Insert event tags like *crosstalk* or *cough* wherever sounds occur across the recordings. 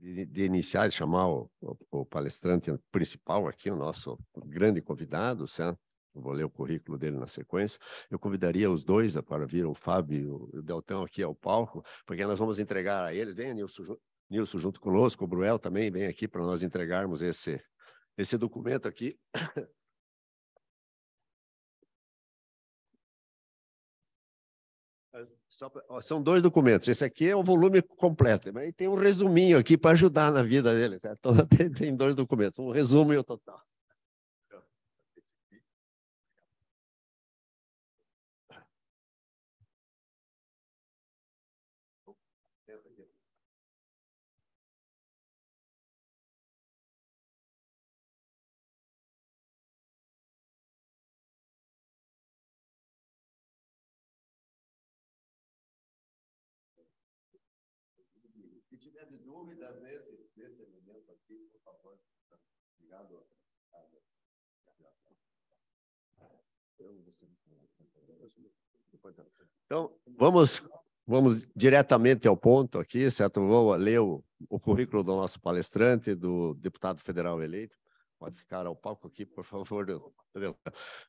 de, de iniciar e chamar o, o, o, palestrante principal aqui, o nosso grande convidado, certo? vou ler o currículo dele na sequência. Eu convidaria os dois para vir, o Fábio e o Deltão, aqui ao palco, porque nós vamos entregar a eles. Venha, Nilson, Nilson junto conosco, o Bruel também vem aqui para nós entregarmos esse, esse documento aqui. Pra, ó, são dois documentos. Esse aqui é o volume completo, mas tem um resuminho aqui para ajudar na vida dele. Certo? Então, *laughs* tem, tem dois documentos, um resumo e o total. dúvidas nesse, nesse aqui, por favor, tá né? tá. Então, vamos, vamos diretamente ao ponto aqui, certo? Vou ler o, o currículo do nosso palestrante, do deputado federal eleito. Pode ficar ao palco aqui, por favor.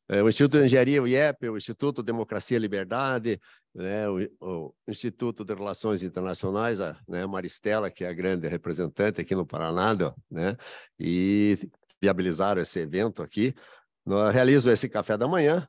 É, o Instituto de Engenharia, o IEP, o Instituto Democracia e Liberdade, né, o, o, Instituto de Relações Internacionais, a né, Maristela, que é a grande representante aqui no Paraná, né, e viabilizaram esse evento aqui. realizo esse café da manhã,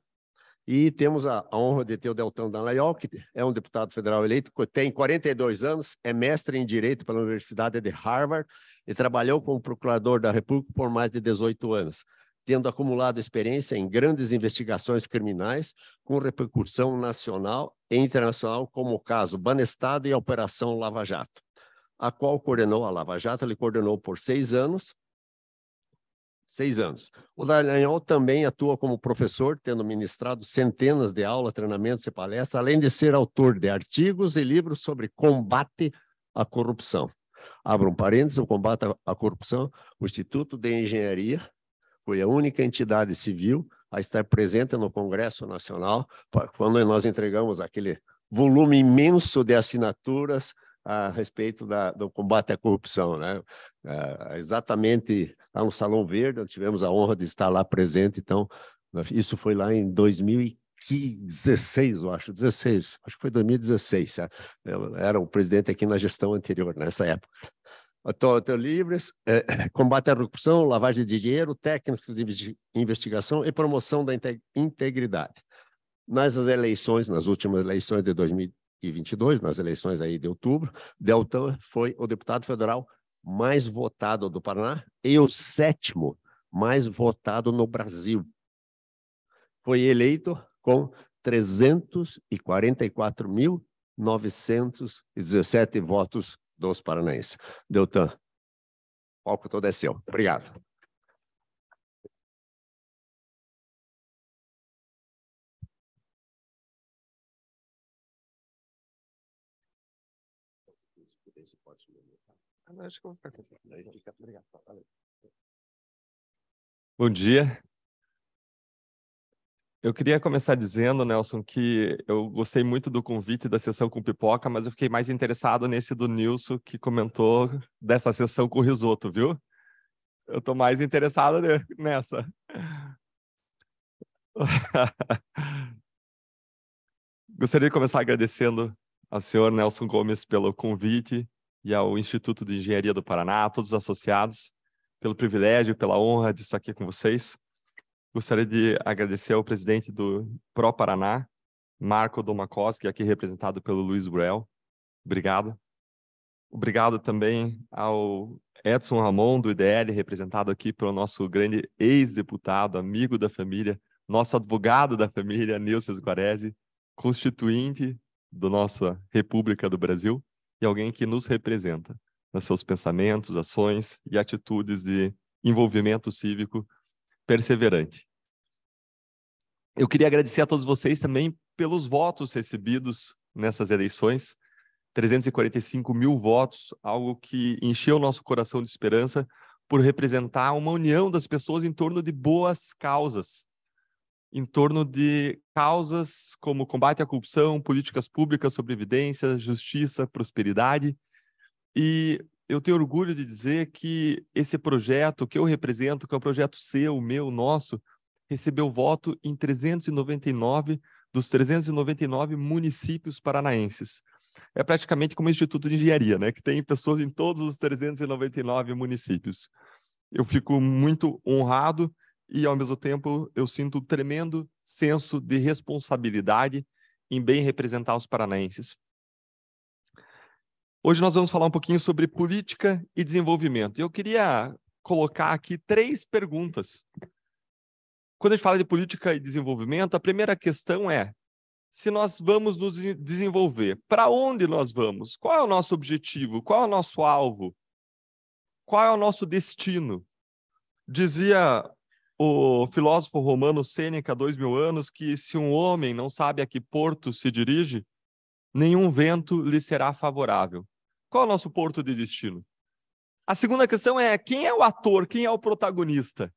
e temos a, a honra de ter o Deltan Dallagnol, que é um deputado federal eleito, tem 42 anos, é mestre em Direito pela Universidade de Harvard e trabalhou como procurador da República por mais de 18 anos, tendo acumulado experiência em grandes investigações criminais com repercussão nacional e internacional, como o caso Banestado e a Operação Lava Jato, a qual coordenou a Lava Jato, ele coordenou por seis anos, seis anos. O Dallagnol também atua como professor, tendo ministrado centenas de aulas, treinamentos e palestras, além de ser autor de artigos e livros sobre combate à corrupção. Abra um parênteses, o combate à corrupção, o Instituto de Engenharia foi a única entidade civil a estar presente no Congresso Nacional, quando nós entregamos aquele volume imenso de assinaturas a respeito da, do combate à corrupção. Né? É, exatamente lá no Salão Verde, tivemos a honra de estar lá presente, então, isso foi lá em 2016, eu acho, 16, acho que foi 2016, eu era o presidente aqui na gestão anterior, nessa época. Estou livres, é, *coughs* combate à corrupção, lavagem de dinheiro, técnicos de investigação e promoção da integridade. Nas eleições, nas últimas eleições de 2000, 2022, nas eleições aí de outubro, Deltan foi o deputado federal mais votado do Paraná e o sétimo mais votado no Brasil. Foi eleito com 344.917 votos dos paranaenses. Deltan, o palco todo é seu. Obrigado. Acho que vou ficar com essa. Obrigado. Tá, valeu. Bom dia. Eu queria começar dizendo, Nelson, que eu gostei muito do convite da sessão com pipoca, mas eu fiquei mais interessado nesse do Nilson que comentou dessa sessão com risoto, viu? Eu estou mais interessado nessa. *laughs* Gostaria de começar agradecendo ao senhor Nelson Gomes pelo convite e ao Instituto de Engenharia do Paraná, a todos os associados, pelo privilégio, pela honra de estar aqui com vocês. Gostaria de agradecer ao presidente do Pro Paraná, Marco Domakoski, aqui representado pelo Luiz Bruel. Obrigado. Obrigado também ao Edson Ramon, do IDL, representado aqui pelo nosso grande ex-deputado, amigo da família, nosso advogado da família, Nilson Guarese, constituinte do nossa República do Brasil e alguém que nos representa nos seus pensamentos, ações e atitudes de envolvimento cívico perseverante. Eu queria agradecer a todos vocês também pelos votos recebidos nessas eleições. 345 mil votos, algo que encheu nosso coração de esperança por representar uma união das pessoas em torno de boas causas, em torno de causas como combate à corrupção, políticas públicas sobre evidência, justiça, prosperidade. E eu tenho orgulho de dizer que esse projeto que eu represento, que é um projeto seu, meu, nosso, recebeu voto em 399 dos 399 municípios paranaenses. É praticamente como o Instituto de Engenharia, né? que tem pessoas em todos os 399 municípios. Eu fico muito honrado e, ao mesmo tempo, eu sinto um tremendo senso de responsabilidade em bem representar os paranaenses. Hoje nós vamos falar um pouquinho sobre política e desenvolvimento. Eu queria colocar aqui três perguntas. Quando a gente fala de política e desenvolvimento, a primeira questão é: se nós vamos nos desenvolver, para onde nós vamos? Qual é o nosso objetivo? Qual é o nosso alvo? Qual é o nosso destino? Dizia o filósofo romano Sêneca, dois mil anos, que se um homem não sabe a que porto se dirige, nenhum vento lhe será favorável. Qual é o nosso porto de destino? A segunda questão é quem é o ator, quem é o protagonista?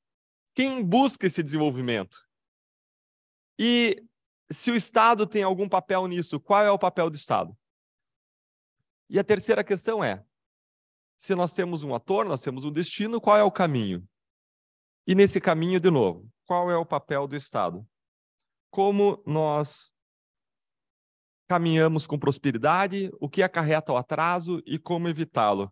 Quem busca esse desenvolvimento? E se o Estado tem algum papel nisso, qual é o papel do Estado? E a terceira questão é: se nós temos um ator, nós temos um destino, qual é o caminho? E nesse caminho, de novo, qual é o papel do Estado? Como nós caminhamos com prosperidade, o que acarreta o atraso e como evitá-lo?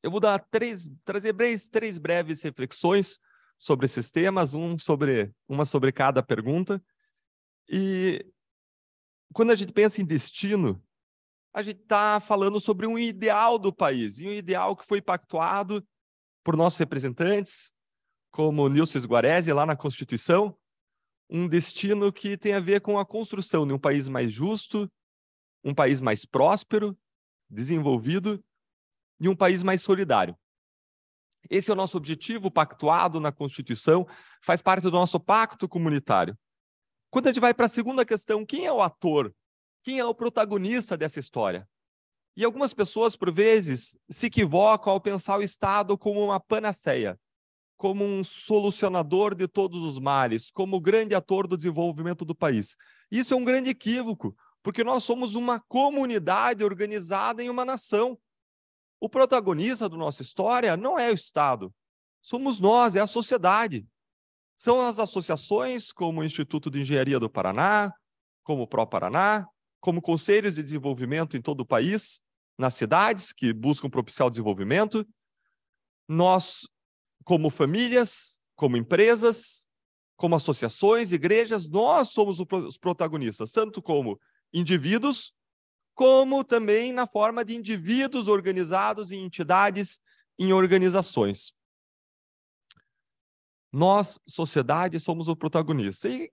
Eu vou dar três, trazer três, três breves reflexões sobre esses temas, um sobre, uma sobre cada pergunta. E quando a gente pensa em destino, a gente está falando sobre um ideal do país, e um ideal que foi pactuado por nossos representantes, como Nilces Guarese, lá na Constituição, um destino que tem a ver com a construção de um país mais justo, um país mais próspero, desenvolvido e um país mais solidário. Esse é o nosso objetivo pactuado na Constituição, faz parte do nosso pacto comunitário. Quando a gente vai para a segunda questão, quem é o ator? Quem é o protagonista dessa história? E algumas pessoas, por vezes, se equivocam ao pensar o Estado como uma panaceia como um solucionador de todos os males, como grande ator do desenvolvimento do país. Isso é um grande equívoco, porque nós somos uma comunidade organizada em uma nação. O protagonista da nossa história não é o Estado, somos nós, é a sociedade. São as associações, como o Instituto de Engenharia do Paraná, como o Pró-Paraná, como conselhos de desenvolvimento em todo o país, nas cidades que buscam propiciar o desenvolvimento. Nós como famílias, como empresas, como associações, igrejas, nós somos os protagonistas, tanto como indivíduos, como também na forma de indivíduos organizados em entidades, em organizações. Nós, sociedade, somos o protagonista. E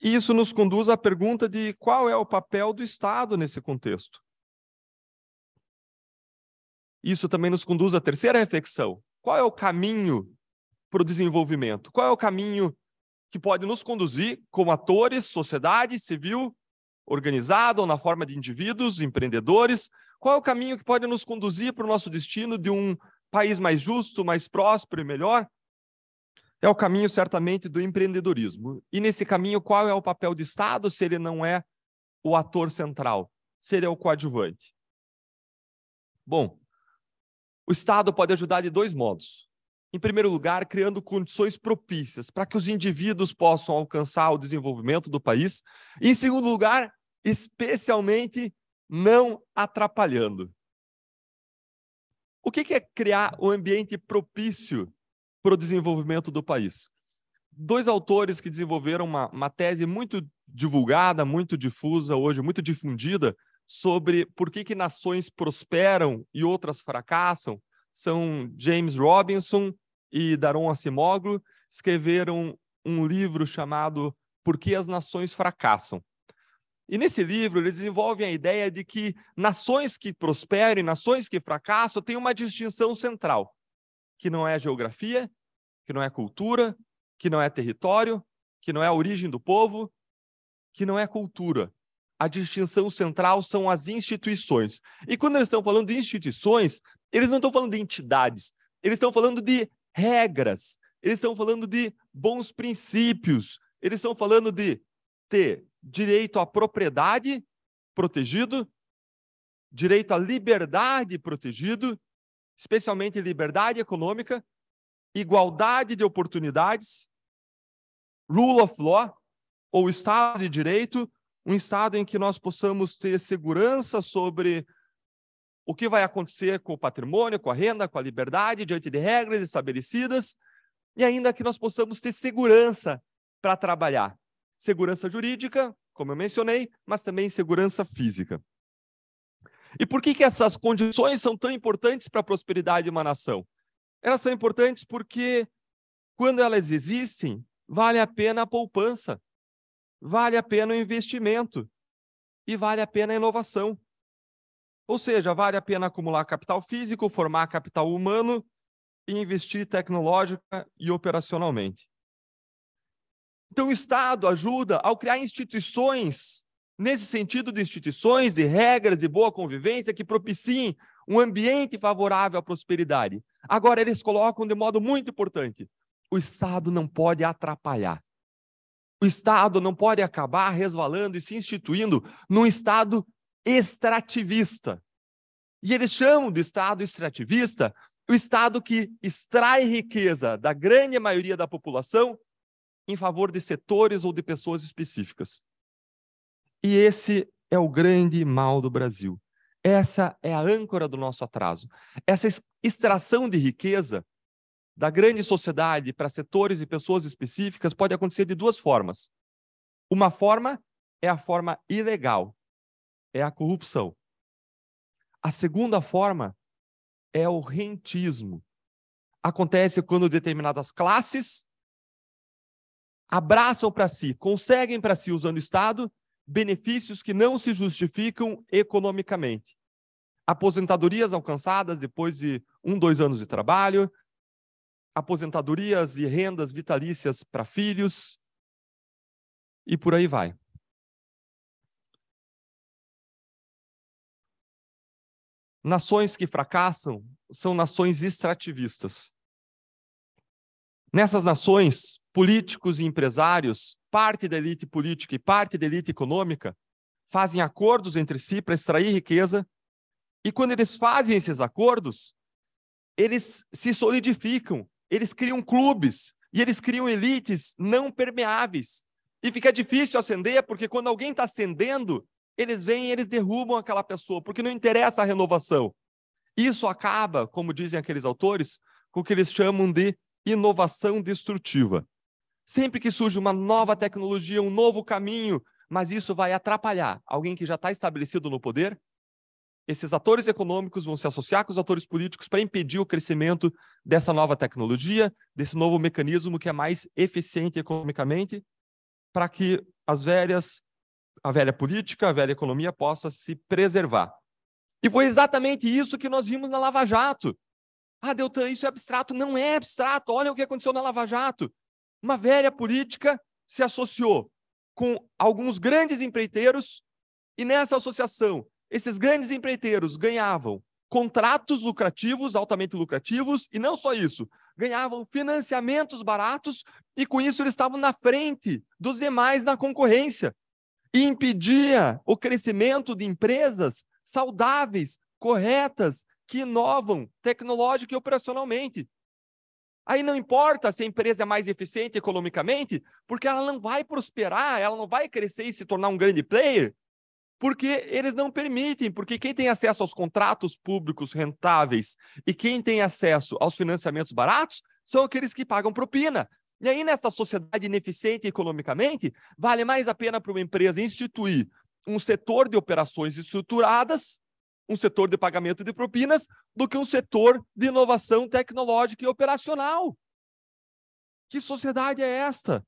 isso nos conduz à pergunta de qual é o papel do Estado nesse contexto. Isso também nos conduz à terceira reflexão, qual é o caminho para o desenvolvimento? Qual é o caminho que pode nos conduzir como atores, sociedade civil organizada ou na forma de indivíduos, empreendedores? Qual é o caminho que pode nos conduzir para o nosso destino de um país mais justo, mais próspero e melhor? É o caminho certamente do empreendedorismo. E nesse caminho, qual é o papel do Estado se ele não é o ator central? Se ele é o coadjuvante? Bom, o Estado pode ajudar de dois modos. Em primeiro lugar, criando condições propícias para que os indivíduos possam alcançar o desenvolvimento do país. E, em segundo lugar, especialmente não atrapalhando. O que é criar um ambiente propício para o desenvolvimento do país? Dois autores que desenvolveram uma, uma tese muito divulgada, muito difusa hoje, muito difundida, sobre por que, que nações prosperam e outras fracassam, são James Robinson e Daron Acemoglu, escreveram um livro chamado Por que as Nações Fracassam. E nesse livro eles desenvolvem a ideia de que nações que prosperem, nações que fracassam, têm uma distinção central, que não é geografia, que não é cultura, que não é território, que não é a origem do povo, que não é cultura, a distinção central são as instituições. E quando eles estão falando de instituições, eles não estão falando de entidades, eles estão falando de regras, eles estão falando de bons princípios, eles estão falando de ter direito à propriedade protegido, direito à liberdade protegido, especialmente liberdade econômica, igualdade de oportunidades, rule of law, ou Estado de Direito, um estado em que nós possamos ter segurança sobre o que vai acontecer com o patrimônio, com a renda, com a liberdade, diante de regras estabelecidas, e ainda que nós possamos ter segurança para trabalhar. Segurança jurídica, como eu mencionei, mas também segurança física. E por que, que essas condições são tão importantes para a prosperidade de uma nação? Elas são importantes porque, quando elas existem, vale a pena a poupança vale a pena o investimento e vale a pena a inovação. Ou seja, vale a pena acumular capital físico, formar capital humano e investir tecnológica e operacionalmente. Então, o Estado ajuda ao criar instituições, nesse sentido de instituições, de regras e boa convivência que propiciem um ambiente favorável à prosperidade. Agora, eles colocam de modo muito importante: o Estado não pode atrapalhar. O Estado não pode acabar resvalando e se instituindo num Estado extrativista. E eles chamam de Estado extrativista o Estado que extrai riqueza da grande maioria da população em favor de setores ou de pessoas específicas. E esse é o grande mal do Brasil. Essa é a âncora do nosso atraso. Essa extração de riqueza da grande sociedade para setores e pessoas específicas pode acontecer de duas formas. Uma forma é a forma ilegal, é a corrupção. A segunda forma é o rentismo. Acontece quando determinadas classes abraçam para si, conseguem para si, usando o Estado, benefícios que não se justificam economicamente. Aposentadorias alcançadas depois de um, dois anos de trabalho, aposentadorias e rendas vitalícias para filhos e por aí vai. Nações que fracassam são nações extrativistas. Nessas nações, políticos e empresários, parte da elite política e parte da elite econômica, fazem acordos entre si para extrair riqueza. E quando eles fazem esses acordos, eles se solidificam eles criam clubes e eles criam elites não permeáveis. E fica difícil acender porque quando alguém está acendendo eles vêm e eles derrubam aquela pessoa, porque não interessa a renovação. Isso acaba, como dizem aqueles autores, com o que eles chamam de inovação destrutiva. Sempre que surge uma nova tecnologia, um novo caminho, mas isso vai atrapalhar alguém que já está estabelecido no poder, esses atores econômicos vão se associar com os atores políticos para impedir o crescimento dessa nova tecnologia, desse novo mecanismo que é mais eficiente economicamente, para que as velhas, a velha política, a velha economia possa se preservar. E foi exatamente isso que nós vimos na Lava Jato. Ah, Deltan, isso é abstrato. Não é abstrato. Olha o que aconteceu na Lava Jato. Uma velha política se associou com alguns grandes empreiteiros e nessa associação esses grandes empreiteiros ganhavam contratos lucrativos, altamente lucrativos, e não só isso, ganhavam financiamentos baratos e com isso eles estavam na frente dos demais na concorrência e impedia o crescimento de empresas saudáveis, corretas, que inovam tecnológica e operacionalmente. Aí não importa se a empresa é mais eficiente economicamente, porque ela não vai prosperar, ela não vai crescer e se tornar um grande player porque eles não permitem, porque quem tem acesso aos contratos públicos rentáveis e quem tem acesso aos financiamentos baratos são aqueles que pagam propina. E aí, nessa sociedade ineficiente economicamente, vale mais a pena para uma empresa instituir um setor de operações estruturadas, um setor de pagamento de propinas, do que um setor de inovação tecnológica e operacional. Que sociedade é esta?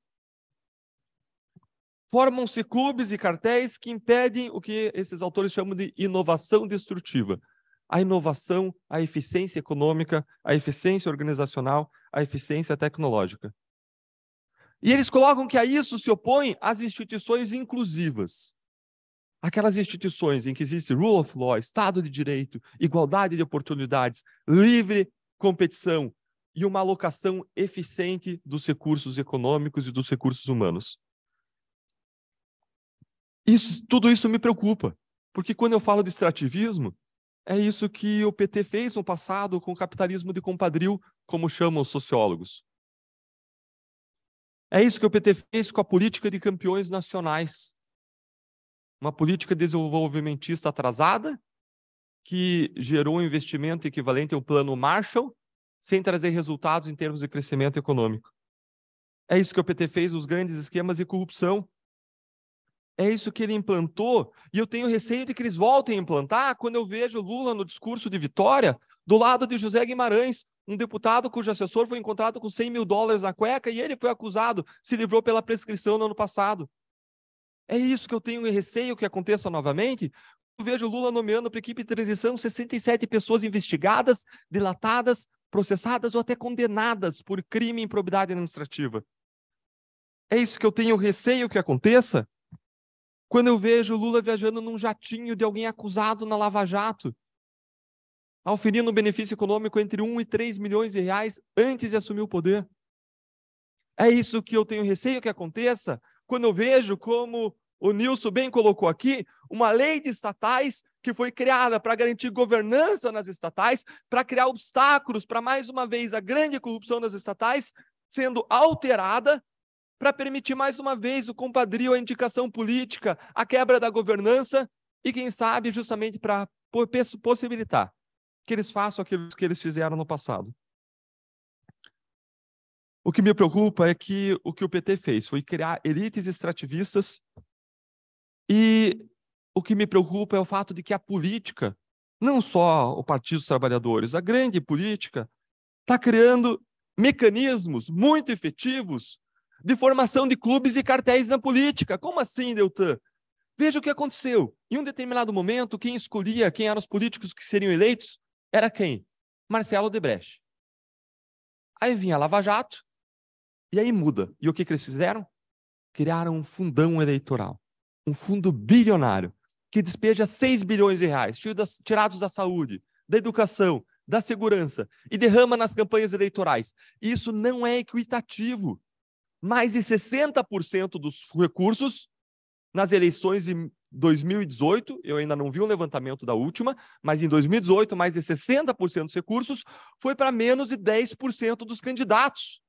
Formam-se clubes e cartéis que impedem o que esses autores chamam de inovação destrutiva. A inovação, a eficiência econômica, a eficiência organizacional, a eficiência tecnológica. E eles colocam que a isso se opõem as instituições inclusivas. Aquelas instituições em que existe rule of law, Estado de direito, igualdade de oportunidades, livre competição e uma alocação eficiente dos recursos econômicos e dos recursos humanos. Isso, tudo isso me preocupa, porque quando eu falo de extrativismo, é isso que o PT fez no passado com o capitalismo de compadrio, como chamam os sociólogos. É isso que o PT fez com a política de campeões nacionais. Uma política desenvolvimentista atrasada, que gerou um investimento equivalente ao plano Marshall, sem trazer resultados em termos de crescimento econômico. É isso que o PT fez nos grandes esquemas de corrupção, é isso que ele implantou, e eu tenho receio de que eles voltem a implantar quando eu vejo Lula no discurso de vitória do lado de José Guimarães, um deputado cujo assessor foi encontrado com 100 mil dólares na cueca e ele foi acusado, se livrou pela prescrição no ano passado. É isso que eu tenho receio que aconteça novamente. Eu vejo Lula nomeando para a equipe de transição 67 pessoas investigadas, delatadas, processadas ou até condenadas por crime e improbidade administrativa. É isso que eu tenho receio que aconteça quando eu vejo Lula viajando num jatinho de alguém acusado na Lava Jato, auferindo um benefício econômico entre 1 e 3 milhões de reais antes de assumir o poder. É isso que eu tenho receio que aconteça quando eu vejo como o Nilson bem colocou aqui, uma lei de estatais que foi criada para garantir governança nas estatais, para criar obstáculos para mais uma vez a grande corrupção nas estatais sendo alterada para permitir mais uma vez o compadrio, a indicação política, a quebra da governança e, quem sabe, justamente para possibilitar que eles façam aquilo que eles fizeram no passado. O que me preocupa é que o que o PT fez foi criar elites extrativistas e o que me preocupa é o fato de que a política, não só o Partido dos Trabalhadores, a grande política, está criando mecanismos muito efetivos de formação de clubes e cartéis na política. Como assim, Deltan? Veja o que aconteceu. Em um determinado momento, quem escolhia quem eram os políticos que seriam eleitos era quem? Marcelo Odebrecht. Aí vinha a Lava Jato, e aí muda. E o que, que eles fizeram? Criaram um fundão eleitoral, um fundo bilionário, que despeja 6 bilhões de reais, tirados da saúde, da educação, da segurança, e derrama nas campanhas eleitorais. Isso não é equitativo mais de 60% dos recursos nas eleições de 2018, eu ainda não vi um levantamento da última, mas em 2018, mais de 60% dos recursos foi para menos de 10% dos candidatos.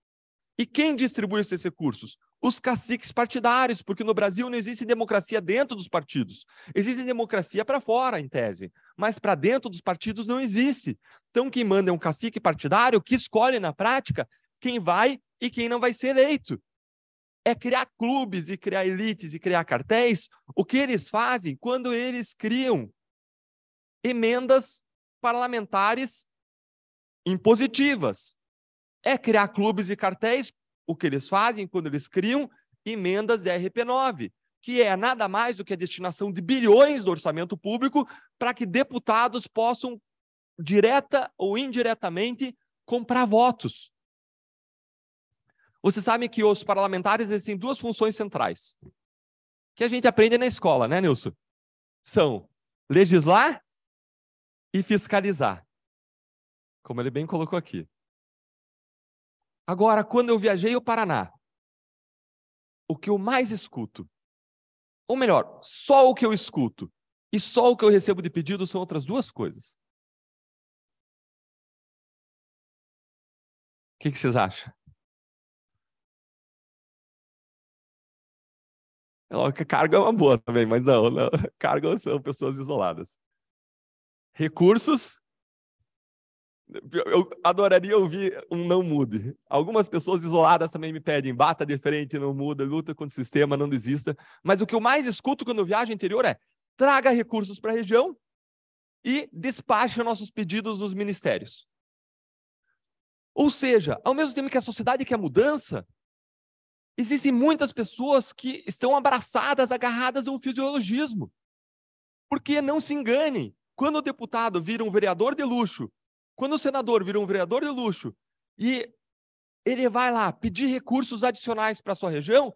E quem distribui esses recursos? Os caciques partidários, porque no Brasil não existe democracia dentro dos partidos. Existe democracia para fora, em tese, mas para dentro dos partidos não existe. Então, quem manda é um cacique partidário que escolhe, na prática, quem vai e quem não vai ser eleito. É criar clubes e criar elites e criar cartéis. O que eles fazem quando eles criam emendas parlamentares impositivas? É criar clubes e cartéis. O que eles fazem quando eles criam emendas da RP9, que é nada mais do que a destinação de bilhões do orçamento público para que deputados possam, direta ou indiretamente, comprar votos. Você sabe que os parlamentares existem duas funções centrais, que a gente aprende na escola, né, Nilson? São legislar e fiscalizar, como ele bem colocou aqui. Agora, quando eu viajei ao Paraná, o que eu mais escuto, ou melhor, só o que eu escuto e só o que eu recebo de pedido são outras duas coisas. O que, que vocês acham? É lógico que carga é uma boa também, mas não, não. *laughs* são pessoas isoladas. Recursos. Eu adoraria ouvir um não mude. Algumas pessoas isoladas também me pedem, bata de frente, não muda, luta contra o sistema, não desista. Mas o que eu mais escuto quando viajo interior é, traga recursos para a região e despache nossos pedidos nos ministérios. Ou seja, ao mesmo tempo que a sociedade quer mudança, Existem muitas pessoas que estão abraçadas, agarradas a um fisiologismo. Porque não se enganem, quando o deputado vira um vereador de luxo, quando o senador vira um vereador de luxo e ele vai lá pedir recursos adicionais para sua região,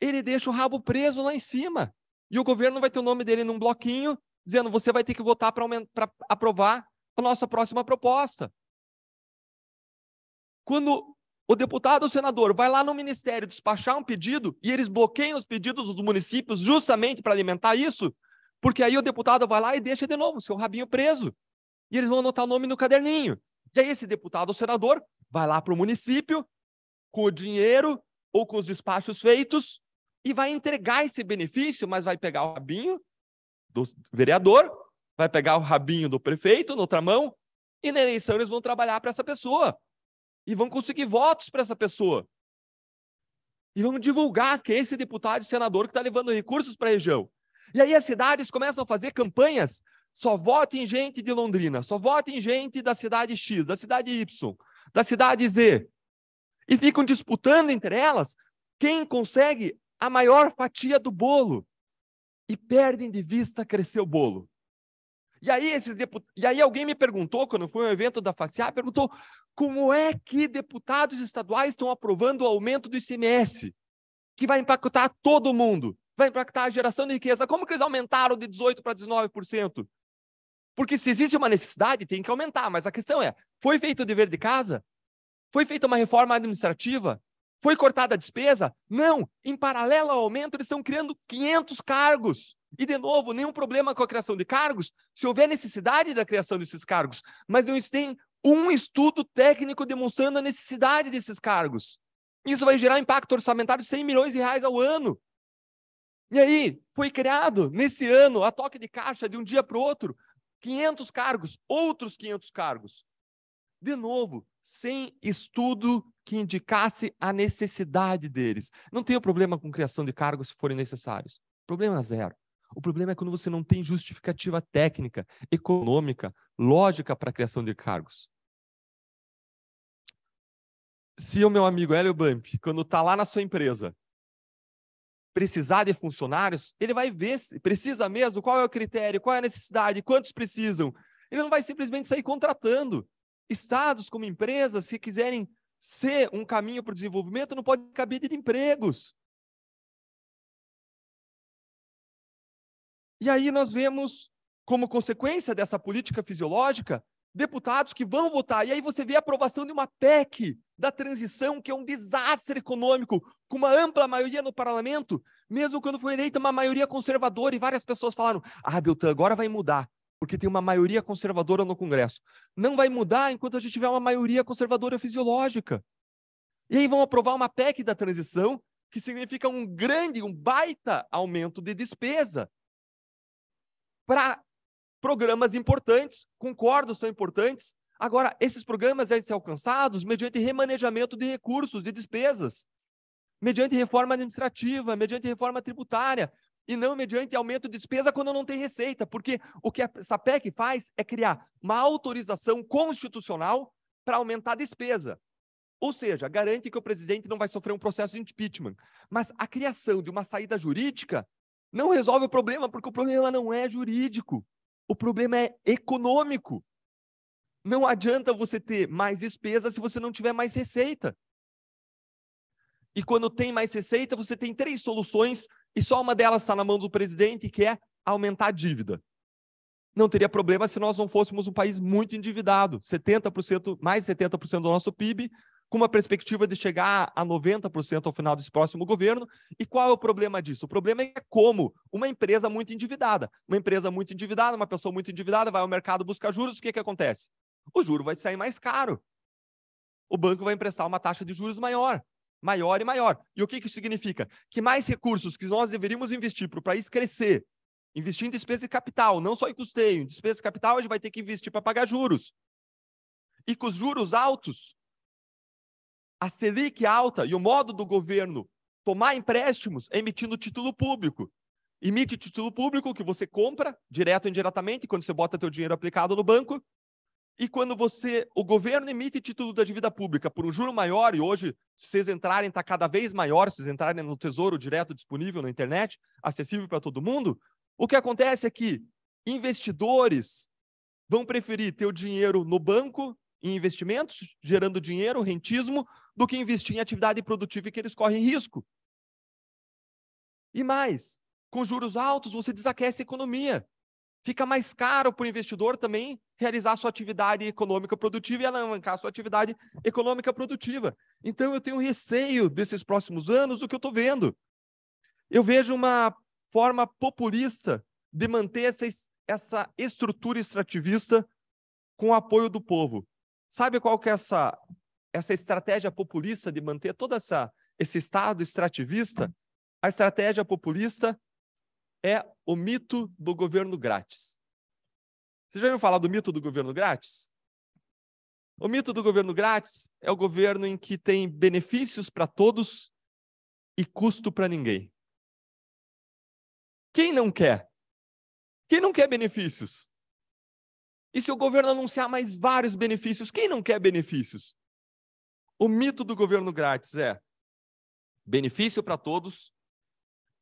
ele deixa o rabo preso lá em cima. E o governo vai ter o nome dele num bloquinho, dizendo: você vai ter que votar para aprovar a nossa próxima proposta. Quando o deputado ou senador vai lá no ministério despachar um pedido e eles bloqueiam os pedidos dos municípios justamente para alimentar isso, porque aí o deputado vai lá e deixa de novo seu rabinho preso. E eles vão anotar o nome no caderninho. E aí esse deputado ou senador vai lá para o município com o dinheiro ou com os despachos feitos e vai entregar esse benefício, mas vai pegar o rabinho do vereador, vai pegar o rabinho do prefeito, outra mão, e na eleição eles vão trabalhar para essa pessoa. E vão conseguir votos para essa pessoa. E vamos divulgar que esse deputado e senador que está levando recursos para a região. E aí as cidades começam a fazer campanhas. Só vote em gente de Londrina, só vote em gente da cidade X, da cidade Y, da cidade Z. E ficam disputando entre elas quem consegue a maior fatia do bolo. E perdem de vista crescer o bolo. E aí, esses deput... e aí alguém me perguntou, quando foi um evento da FACIA, perguntou como é que deputados estaduais estão aprovando o aumento do ICMS, que vai impactar todo mundo, vai impactar a geração de riqueza. Como que eles aumentaram de 18% para 19%? Porque se existe uma necessidade, tem que aumentar. Mas a questão é, foi feito o dever de casa? Foi feita uma reforma administrativa? Foi cortada a despesa? Não. Em paralelo ao aumento, eles estão criando 500 cargos. E, de novo, nenhum problema com a criação de cargos, se houver necessidade da criação desses cargos, mas não tem um estudo técnico demonstrando a necessidade desses cargos. Isso vai gerar impacto orçamentário de 100 milhões de reais ao ano. E aí, foi criado, nesse ano, a toque de caixa de um dia para o outro, 500 cargos, outros 500 cargos. De novo, sem estudo que indicasse a necessidade deles. Não tenho problema com criação de cargos se forem necessários. Problema zero. O problema é quando você não tem justificativa técnica, econômica, lógica para a criação de cargos. Se o meu amigo Hélio Bump, quando está lá na sua empresa, precisar de funcionários, ele vai ver se precisa mesmo, qual é o critério, qual é a necessidade, quantos precisam. Ele não vai simplesmente sair contratando. Estados, como empresas, se quiserem ser um caminho para o desenvolvimento, não pode caber de empregos. E aí nós vemos, como consequência dessa política fisiológica, deputados que vão votar. E aí você vê a aprovação de uma PEC da transição, que é um desastre econômico, com uma ampla maioria no parlamento, mesmo quando foi eleita uma maioria conservadora, e várias pessoas falaram: ah, Deltan, agora vai mudar, porque tem uma maioria conservadora no Congresso. Não vai mudar enquanto a gente tiver uma maioria conservadora fisiológica. E aí vão aprovar uma PEC da transição, que significa um grande, um baita aumento de despesa para programas importantes, concordo, são importantes. Agora, esses programas devem ser alcançados mediante remanejamento de recursos, de despesas, mediante reforma administrativa, mediante reforma tributária, e não mediante aumento de despesa quando não tem receita, porque o que essa PEC faz é criar uma autorização constitucional para aumentar a despesa. Ou seja, garante que o presidente não vai sofrer um processo de impeachment. Mas a criação de uma saída jurídica não resolve o problema, porque o problema não é jurídico. O problema é econômico. Não adianta você ter mais despesa se você não tiver mais receita. E quando tem mais receita, você tem três soluções e só uma delas está na mão do presidente, que é aumentar a dívida. Não teria problema se nós não fôssemos um país muito endividado, 70%, mais 70% do nosso PIB com uma perspectiva de chegar a 90% ao final desse próximo governo. E qual é o problema disso? O problema é como uma empresa muito endividada. Uma empresa muito endividada, uma pessoa muito endividada, vai ao mercado buscar juros, o que, que acontece? O juro vai sair mais caro. O banco vai emprestar uma taxa de juros maior, maior e maior. E o que, que isso significa? Que mais recursos que nós deveríamos investir para o país crescer, investir em despesa e capital, não só em custeio, em despesa e capital a gente vai ter que investir para pagar juros. E com os juros altos, a Selic alta e o modo do governo tomar empréstimos é emitindo título público. Emite título público que você compra direto ou indiretamente quando você bota teu dinheiro aplicado no banco. E quando você, o governo emite título da dívida pública por um juro maior, e hoje, se vocês entrarem, está cada vez maior, se vocês entrarem no Tesouro Direto disponível na internet, acessível para todo mundo, o que acontece é que investidores vão preferir ter o dinheiro no banco em investimentos, gerando dinheiro, rentismo, do que investir em atividade produtiva e que eles correm risco. E mais, com juros altos, você desaquece a economia. Fica mais caro para o investidor também realizar sua atividade econômica produtiva e alavancar sua atividade econômica produtiva. Então, eu tenho receio desses próximos anos do que eu estou vendo. Eu vejo uma forma populista de manter essa, essa estrutura extrativista com o apoio do povo. Sabe qual que é essa essa estratégia populista de manter todo essa, esse estado extrativista, uhum. a estratégia populista é o mito do governo grátis. Vocês já ouviram falar do mito do governo grátis? O mito do governo grátis é o governo em que tem benefícios para todos e custo para ninguém. Quem não quer? Quem não quer benefícios? E se o governo anunciar mais vários benefícios, quem não quer benefícios? O mito do governo grátis é benefício para todos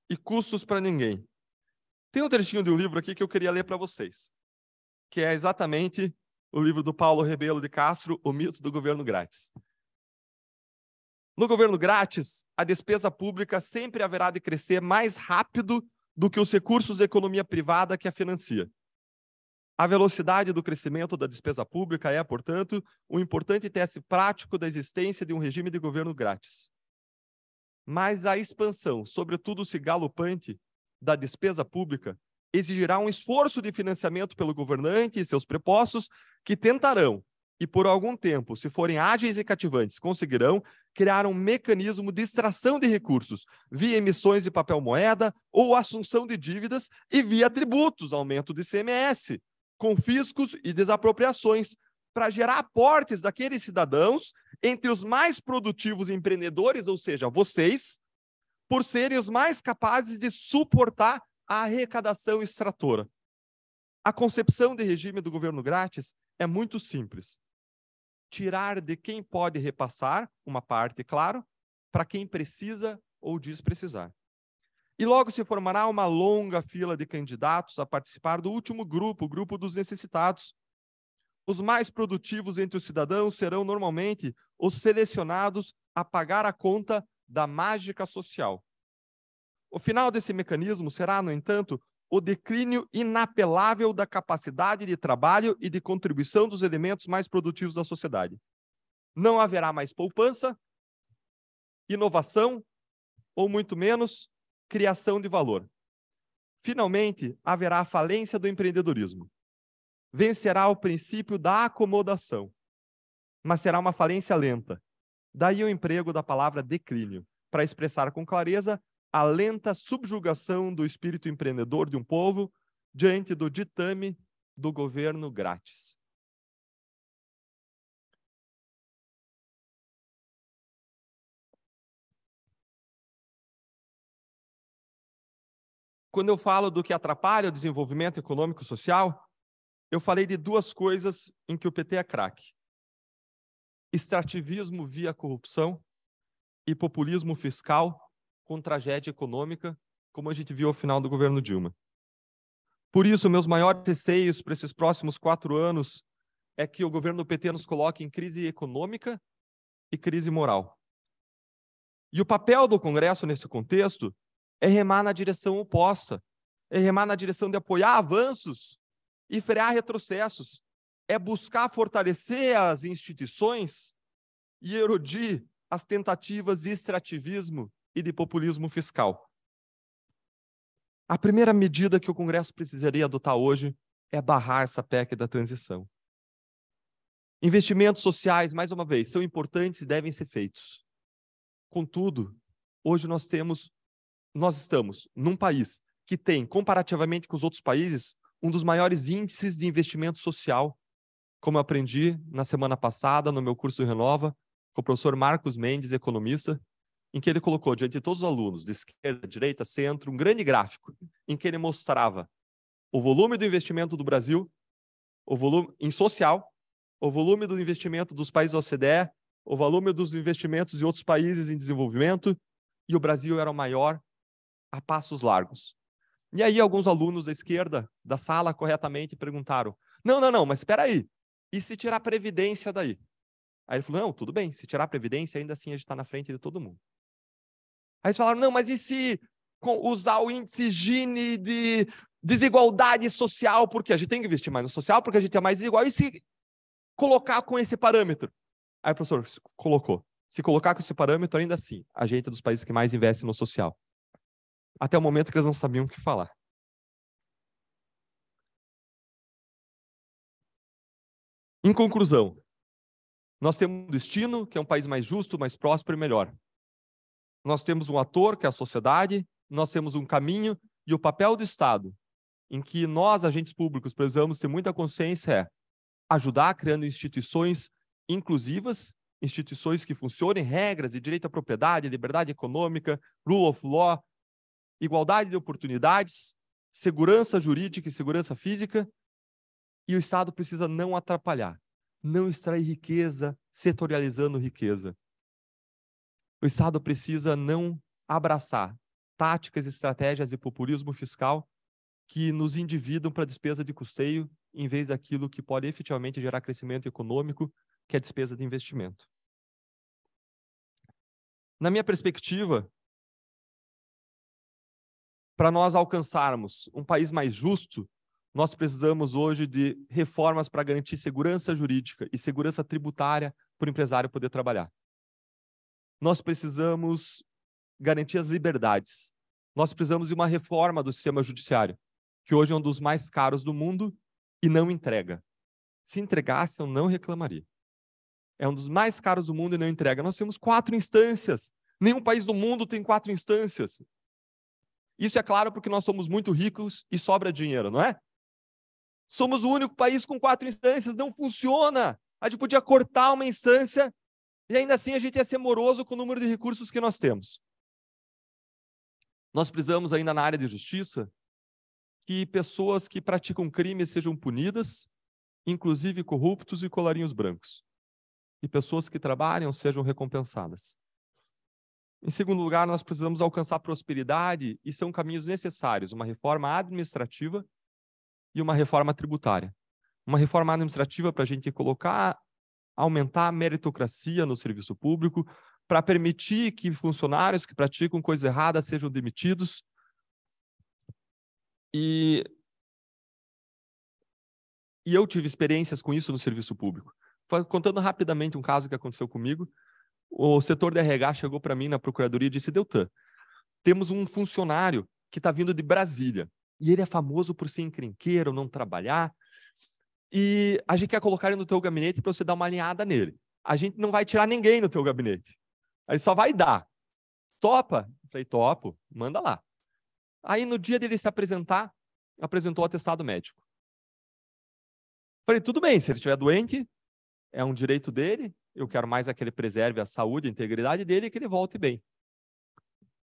e custos para ninguém. Tem um trechinho de um livro aqui que eu queria ler para vocês, que é exatamente o livro do Paulo Rebelo de Castro, O Mito do Governo Grátis. No governo grátis, a despesa pública sempre haverá de crescer mais rápido do que os recursos da economia privada que a financia. A velocidade do crescimento da despesa pública é, portanto, um importante teste prático da existência de um regime de governo grátis. Mas a expansão, sobretudo se galopante, da despesa pública exigirá um esforço de financiamento pelo governante e seus prepostos, que tentarão, e por algum tempo, se forem ágeis e cativantes, conseguirão criar um mecanismo de extração de recursos via emissões de papel moeda ou assunção de dívidas e via tributos, aumento de CMS, confiscos e desapropriações, para gerar aportes daqueles cidadãos entre os mais produtivos empreendedores, ou seja, vocês, por serem os mais capazes de suportar a arrecadação extratora. A concepção de regime do governo grátis é muito simples. Tirar de quem pode repassar uma parte, claro, para quem precisa ou diz precisar. E logo se formará uma longa fila de candidatos a participar do último grupo, o grupo dos necessitados. Os mais produtivos entre os cidadãos serão normalmente os selecionados a pagar a conta da mágica social. O final desse mecanismo será, no entanto, o declínio inapelável da capacidade de trabalho e de contribuição dos elementos mais produtivos da sociedade. Não haverá mais poupança, inovação, ou muito menos criação de valor. Finalmente, haverá a falência do empreendedorismo. Vencerá o princípio da acomodação, mas será uma falência lenta. Daí o emprego da palavra declínio, para expressar com clareza a lenta subjugação do espírito empreendedor de um povo diante do ditame do governo grátis. Quando eu falo do que atrapalha o desenvolvimento econômico e social, eu falei de duas coisas em que o PT é craque: extrativismo via corrupção e populismo fiscal com tragédia econômica, como a gente viu ao final do governo Dilma. Por isso, meus maiores receios para esses próximos quatro anos é que o governo PT nos coloque em crise econômica e crise moral. E o papel do Congresso nesse contexto é remar na direção oposta, é remar na direção de apoiar avanços e frear retrocessos, é buscar fortalecer as instituições e erodir as tentativas de extrativismo e de populismo fiscal. A primeira medida que o Congresso precisaria adotar hoje é barrar essa PEC da transição. Investimentos sociais, mais uma vez, são importantes e devem ser feitos. Contudo, hoje nós temos nós estamos num país que tem, comparativamente com os outros países, um dos maiores índices de investimento social, como eu aprendi na semana passada no meu curso Renova, com o professor Marcos Mendes, economista, em que ele colocou diante de todos os alunos, de esquerda, direita, centro, um grande gráfico, em que ele mostrava o volume do investimento do Brasil o volume em social, o volume do investimento dos países OCDE, o volume dos investimentos de outros países em desenvolvimento, e o Brasil era o maior a passos largos. E aí alguns alunos da esquerda da sala corretamente perguntaram: "Não, não, não, mas espera aí. E se tirar a previdência daí?" Aí ele falou: "Não, tudo bem, se tirar a previdência, ainda assim a gente está na frente de todo mundo." Aí eles falaram: "Não, mas e se usar o índice Gini de desigualdade social, porque a gente tem que investir mais no social, porque a gente é mais igual e se colocar com esse parâmetro?" Aí o professor colocou: "Se colocar com esse parâmetro, ainda assim, a gente é dos países que mais investe no social." até o momento que eles não sabiam o que falar. Em conclusão, nós temos um destino que é um país mais justo, mais próspero e melhor. Nós temos um ator que é a sociedade, nós temos um caminho e o papel do Estado, em que nós, agentes públicos, precisamos ter muita consciência é ajudar criando instituições inclusivas, instituições que funcionem, regras de direito à propriedade, liberdade econômica, rule of law, igualdade de oportunidades, segurança jurídica e segurança física, e o Estado precisa não atrapalhar, não extrair riqueza, setorializando riqueza. O Estado precisa não abraçar táticas, estratégias e populismo fiscal que nos endividam para despesa de custeio em vez daquilo que pode efetivamente gerar crescimento econômico, que é despesa de investimento. Na minha perspectiva, para nós alcançarmos um país mais justo, nós precisamos hoje de reformas para garantir segurança jurídica e segurança tributária para o empresário poder trabalhar. Nós precisamos garantir as liberdades. Nós precisamos de uma reforma do sistema judiciário, que hoje é um dos mais caros do mundo e não entrega. Se entregasse, eu não reclamaria. É um dos mais caros do mundo e não entrega. Nós temos quatro instâncias. Nenhum país do mundo tem quatro instâncias. Isso é claro porque nós somos muito ricos e sobra dinheiro, não é? Somos o único país com quatro instâncias, não funciona. A gente podia cortar uma instância e ainda assim a gente ia ser moroso com o número de recursos que nós temos. Nós precisamos ainda na área de justiça que pessoas que praticam crimes sejam punidas, inclusive corruptos e colarinhos brancos. E pessoas que trabalham sejam recompensadas. Em segundo lugar, nós precisamos alcançar prosperidade e são caminhos necessários uma reforma administrativa e uma reforma tributária. Uma reforma administrativa para a gente colocar, aumentar a meritocracia no serviço público, para permitir que funcionários que praticam coisa errada sejam demitidos. E, e eu tive experiências com isso no serviço público. Contando rapidamente um caso que aconteceu comigo, o setor de RH chegou para mim na procuradoria e disse: Deltan, temos um funcionário que está vindo de Brasília e ele é famoso por ser encrenqueiro, não trabalhar. E a gente quer colocar ele no teu gabinete para você dar uma alinhada nele. A gente não vai tirar ninguém no teu gabinete. Aí só vai dar. Topa? Falei, topo, manda lá. Aí no dia dele se apresentar, apresentou o atestado médico. Falei, tudo bem, se ele estiver doente, é um direito dele, eu quero mais é que ele preserve a saúde, a integridade dele e que ele volte bem.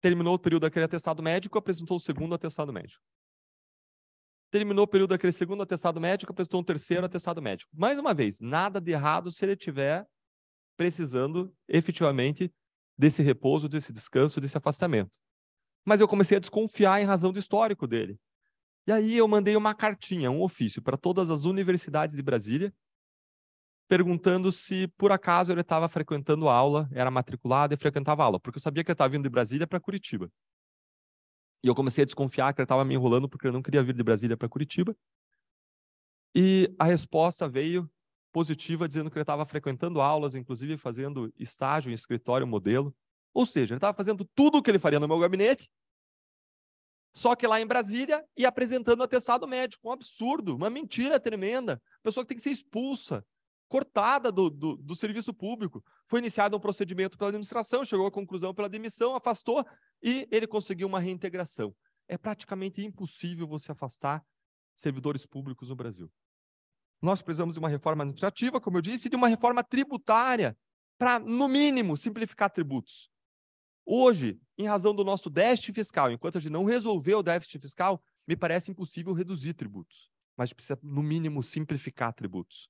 Terminou o período daquele atestado médico, apresentou o segundo atestado médico. Terminou o período daquele segundo atestado médico, apresentou um terceiro atestado médico. Mais uma vez, nada de errado se ele tiver precisando efetivamente desse repouso, desse descanso, desse afastamento. Mas eu comecei a desconfiar em razão do histórico dele. E aí eu mandei uma cartinha, um ofício para todas as universidades de Brasília, perguntando se por acaso ele estava frequentando aula, era matriculado e frequentava aula, porque eu sabia que ele estava vindo de Brasília para Curitiba. E eu comecei a desconfiar que ele estava me enrolando porque ele não queria vir de Brasília para Curitiba. E a resposta veio positiva, dizendo que ele estava frequentando aulas, inclusive fazendo estágio em escritório modelo. Ou seja, ele estava fazendo tudo o que ele faria no meu gabinete, só que lá em Brasília e apresentando atestado médico. Um absurdo, uma mentira tremenda. Pessoa que tem que ser expulsa, cortada do, do, do serviço público. Foi iniciado um procedimento pela administração, chegou à conclusão pela demissão, afastou e ele conseguiu uma reintegração. É praticamente impossível você afastar servidores públicos no Brasil. Nós precisamos de uma reforma administrativa, como eu disse, e de uma reforma tributária para, no mínimo, simplificar tributos. Hoje, em razão do nosso déficit fiscal, enquanto a gente não resolveu o déficit fiscal, me parece impossível reduzir tributos, mas precisa, no mínimo, simplificar tributos.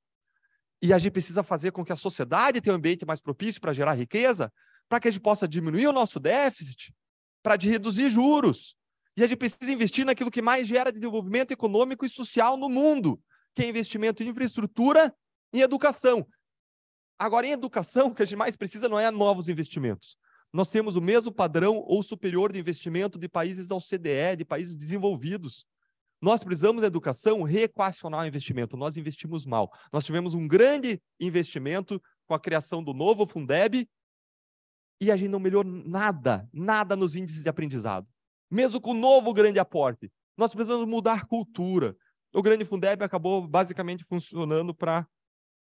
E a gente precisa fazer com que a sociedade tenha um ambiente mais propício para gerar riqueza, para que a gente possa diminuir o nosso déficit, para reduzir juros. E a gente precisa investir naquilo que mais gera desenvolvimento econômico e social no mundo, que é investimento em infraestrutura e educação. Agora, em educação, o que a gente mais precisa não é novos investimentos. Nós temos o mesmo padrão ou superior de investimento de países da OCDE, de países desenvolvidos. Nós precisamos da educação reequacionar o investimento. Nós investimos mal. Nós tivemos um grande investimento com a criação do novo Fundeb e a gente não melhorou nada, nada nos índices de aprendizado. Mesmo com o novo grande aporte, nós precisamos mudar cultura. O grande Fundeb acabou basicamente funcionando para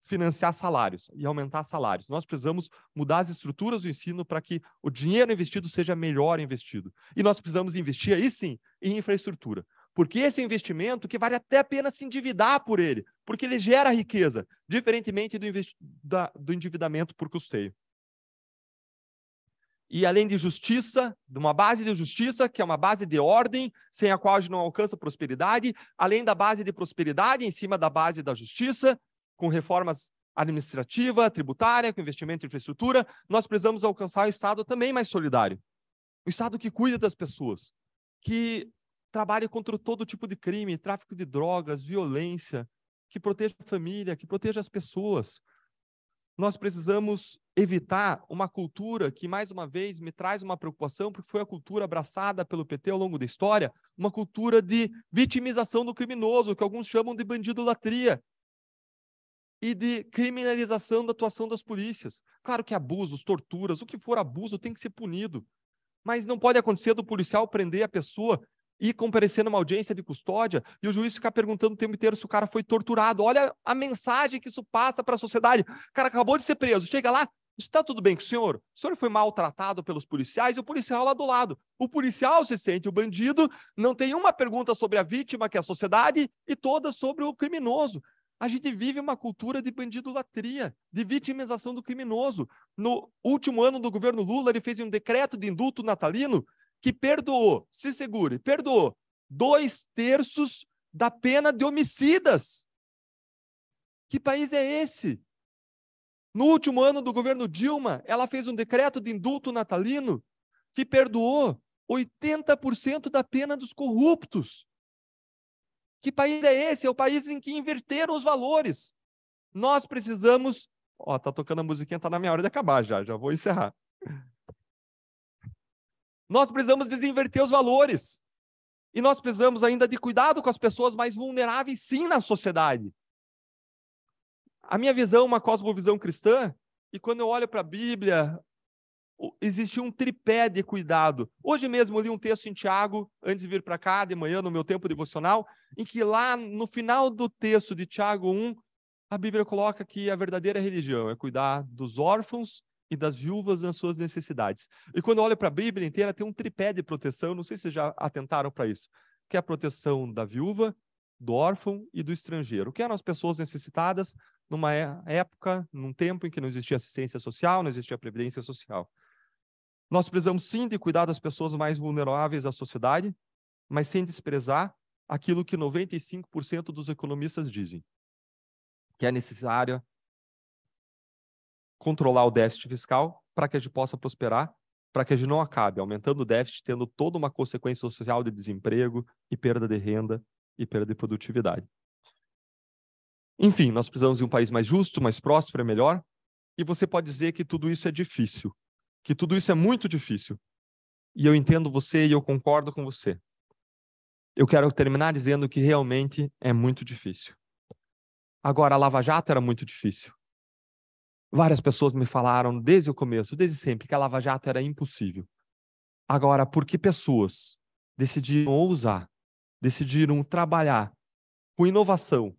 financiar salários e aumentar salários. Nós precisamos mudar as estruturas do ensino para que o dinheiro investido seja melhor investido. E nós precisamos investir aí sim em infraestrutura. Porque esse é investimento que vale até a pena se endividar por ele, porque ele gera riqueza, diferentemente do, da, do endividamento por custeio. E além de justiça, de uma base de justiça, que é uma base de ordem, sem a qual a gente não alcança prosperidade, além da base de prosperidade, em cima da base da justiça, com reformas administrativa, tributária, com investimento em infraestrutura, nós precisamos alcançar um Estado também mais solidário. Um Estado que cuida das pessoas, que trabalhe contra todo tipo de crime, tráfico de drogas, violência, que proteja a família, que proteja as pessoas. Nós precisamos evitar uma cultura que, mais uma vez, me traz uma preocupação, porque foi a cultura abraçada pelo PT ao longo da história, uma cultura de vitimização do criminoso, que alguns chamam de bandidolatria, e de criminalização da atuação das polícias. Claro que abusos, torturas, o que for abuso tem que ser punido. Mas não pode acontecer do policial prender a pessoa ir comparecer numa audiência de custódia e o juiz ficar perguntando o tempo inteiro se o cara foi torturado. Olha a mensagem que isso passa para a sociedade. O cara acabou de ser preso, chega lá, está tudo bem com o senhor? O senhor foi maltratado pelos policiais e o policial lá do lado. O policial se sente o bandido, não tem uma pergunta sobre a vítima, que é a sociedade, e toda sobre o criminoso. A gente vive uma cultura de bandidolatria, de vitimização do criminoso. No último ano do governo Lula, ele fez um decreto de indulto natalino que perdoou, se segure, perdoou dois terços da pena de homicidas. Que país é esse? No último ano do governo Dilma, ela fez um decreto de indulto natalino que perdoou 80% da pena dos corruptos. Que país é esse? É o país em que inverteram os valores. Nós precisamos. Ó, tá tocando a musiquinha, tá na minha hora de acabar já, já vou encerrar. Nós precisamos desinverter os valores. E nós precisamos ainda de cuidado com as pessoas mais vulneráveis, sim, na sociedade. A minha visão, uma cosmovisão cristã, e quando eu olho para a Bíblia, existe um tripé de cuidado. Hoje mesmo eu li um texto em Tiago, antes de vir para cá, de manhã, no meu tempo devocional, em que lá no final do texto de Tiago 1, a Bíblia coloca que a verdadeira religião é cuidar dos órfãos e das viúvas nas suas necessidades. E quando olha para a Bíblia inteira, tem um tripé de proteção, não sei se vocês já atentaram para isso, que é a proteção da viúva, do órfão e do estrangeiro, que eram as pessoas necessitadas numa é, época, num tempo em que não existia assistência social, não existia previdência social. Nós precisamos sim de cuidar das pessoas mais vulneráveis da sociedade, mas sem desprezar aquilo que 95% dos economistas dizem, que é necessária controlar o déficit fiscal para que a gente possa prosperar, para que a gente não acabe aumentando o déficit, tendo toda uma consequência social de desemprego e perda de renda e perda de produtividade. Enfim, nós precisamos de um país mais justo, mais próspero, é melhor. E você pode dizer que tudo isso é difícil, que tudo isso é muito difícil. E eu entendo você e eu concordo com você. Eu quero terminar dizendo que realmente é muito difícil. Agora, a Lava Jato era muito difícil. Várias pessoas me falaram desde o começo, desde sempre, que a Lava Jato era impossível. Agora, por que pessoas decidiram ousar, decidiram trabalhar com inovação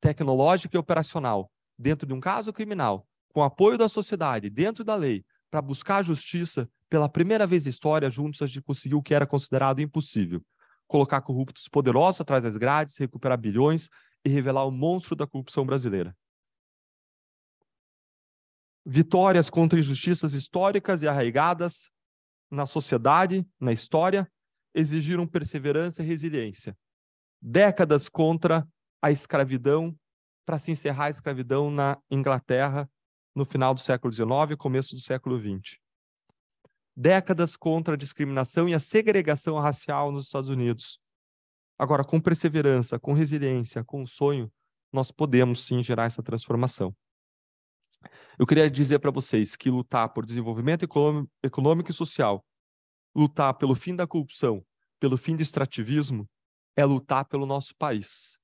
tecnológica e operacional dentro de um caso criminal, com apoio da sociedade, dentro da lei, para buscar justiça pela primeira vez na história, juntos a gente conseguiu o que era considerado impossível: colocar corruptos poderosos atrás das grades, recuperar bilhões e revelar o monstro da corrupção brasileira vitórias contra injustiças históricas e arraigadas na sociedade, na história, exigiram perseverança e resiliência. Décadas contra a escravidão, para se encerrar a escravidão na Inglaterra no final do século XIX e começo do século XX. Décadas contra a discriminação e a segregação racial nos Estados Unidos. Agora, com perseverança, com resiliência, com sonho, nós podemos sim gerar essa transformação. Eu queria dizer para vocês que lutar por desenvolvimento econômico e social, lutar pelo fim da corrupção, pelo fim do extrativismo, é lutar pelo nosso país.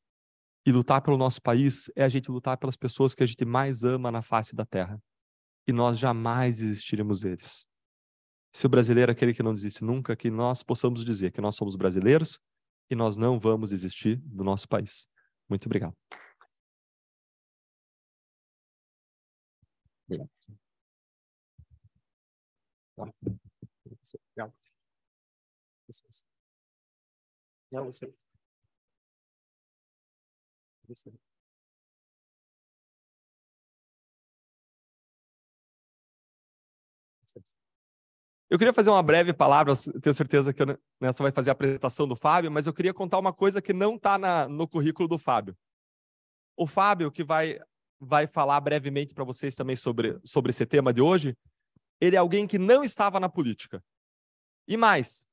E lutar pelo nosso país é a gente lutar pelas pessoas que a gente mais ama na face da terra. E nós jamais desistiremos deles. Se o brasileiro é aquele que não desiste nunca, que nós possamos dizer que nós somos brasileiros e nós não vamos desistir do nosso país. Muito obrigado. Eu queria fazer uma breve palavra, tenho certeza que eu, né, só vai fazer a apresentação do Fábio, mas eu queria contar uma coisa que não está no currículo do Fábio. O Fábio, que vai vai falar brevemente para vocês também sobre, sobre esse tema de hoje, ele é alguém que não estava na política. E mais,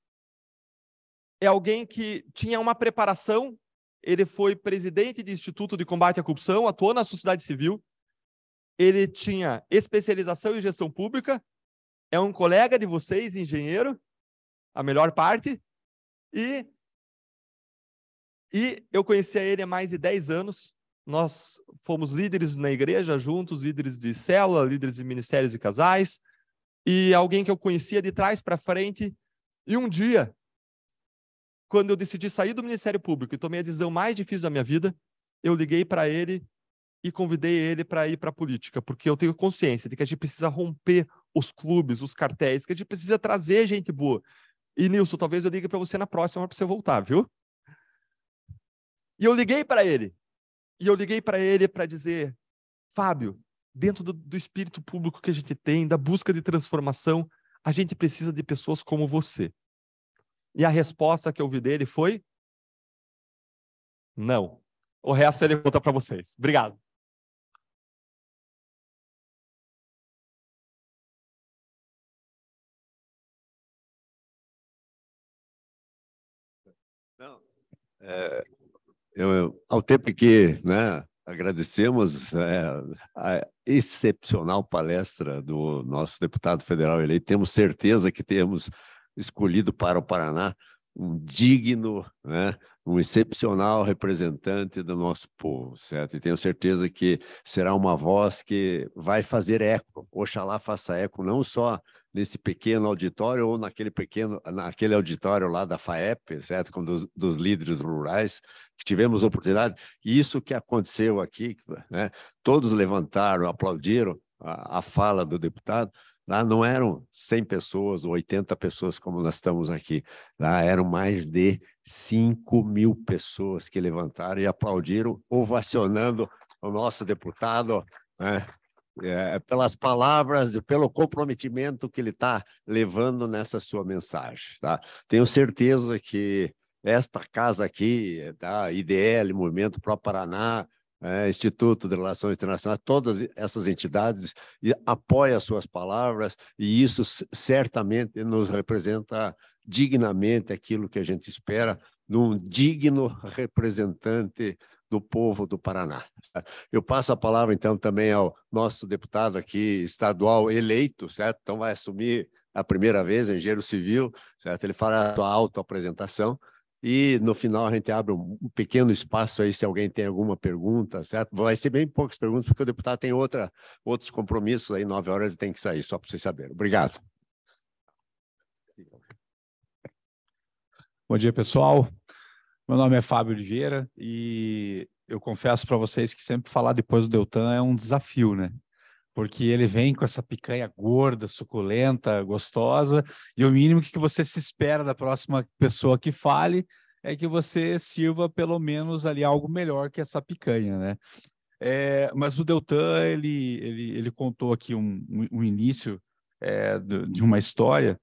é alguém que tinha uma preparação, ele foi presidente de Instituto de Combate à Corrupção, atuou na sociedade civil, ele tinha especialização em gestão pública, é um colega de vocês, engenheiro, a melhor parte, e, e eu conheci ele há mais de 10 anos, nós fomos líderes na igreja juntos, líderes de célula, líderes de ministérios e casais, e alguém que eu conhecia de trás para frente. E um dia, quando eu decidi sair do ministério público e tomei a decisão mais difícil da minha vida, eu liguei para ele e convidei ele para ir para a política, porque eu tenho consciência de que a gente precisa romper os clubes, os cartéis, que a gente precisa trazer gente boa. E Nilson, talvez eu ligue para você na próxima para você voltar, viu? E eu liguei para ele e eu liguei para ele para dizer: Fábio, dentro do, do espírito público que a gente tem, da busca de transformação, a gente precisa de pessoas como você. E a resposta que eu ouvi dele foi: não. O resto ele conta para vocês. Obrigado. Não. É, eu, ao tempo que né, agradecemos é, a excepcional palestra do nosso deputado federal eleito, temos certeza que temos escolhido para o Paraná um digno, né, um excepcional representante do nosso povo, certo? E tenho certeza que será uma voz que vai fazer eco, oxalá faça eco não só nesse pequeno auditório ou naquele pequeno, naquele auditório lá da FAEP, certo? Com dos, dos líderes rurais, que tivemos oportunidade. E isso que aconteceu aqui, né? todos levantaram, aplaudiram a, a fala do deputado, Lá não eram 100 pessoas, 80 pessoas como nós estamos aqui. Lá eram mais de 5 mil pessoas que levantaram e aplaudiram, ovacionando o nosso deputado, né? É, é, pelas palavras, e pelo comprometimento que ele está levando nessa sua mensagem. Tá? Tenho certeza que esta casa aqui, tá? IDL, Movimento Pro Paraná, é, Instituto de Relações Internacionais, todas essas entidades apoiam as suas palavras e isso certamente nos representa dignamente aquilo que a gente espera num digno representante do povo do Paraná. Eu passo a palavra, então, também ao nosso deputado aqui estadual eleito, certo? Então, vai assumir a primeira vez, engenheiro civil, certo? Ele fará a sua autoapresentação e no final a gente abre um pequeno espaço aí se alguém tem alguma pergunta, certo? Vai ser bem poucas perguntas, porque o deputado tem outra, outros compromissos aí, nove horas e tem que sair, só para vocês saberem. Obrigado. Bom dia, pessoal. Meu nome é Fábio Oliveira e eu confesso para vocês que sempre falar depois do Deltan é um desafio, né? Porque ele vem com essa picanha gorda, suculenta, gostosa, e o mínimo que você se espera da próxima pessoa que fale é que você sirva pelo menos ali algo melhor que essa picanha, né? É, mas o Deltan, ele, ele, ele contou aqui um, um início é, de uma história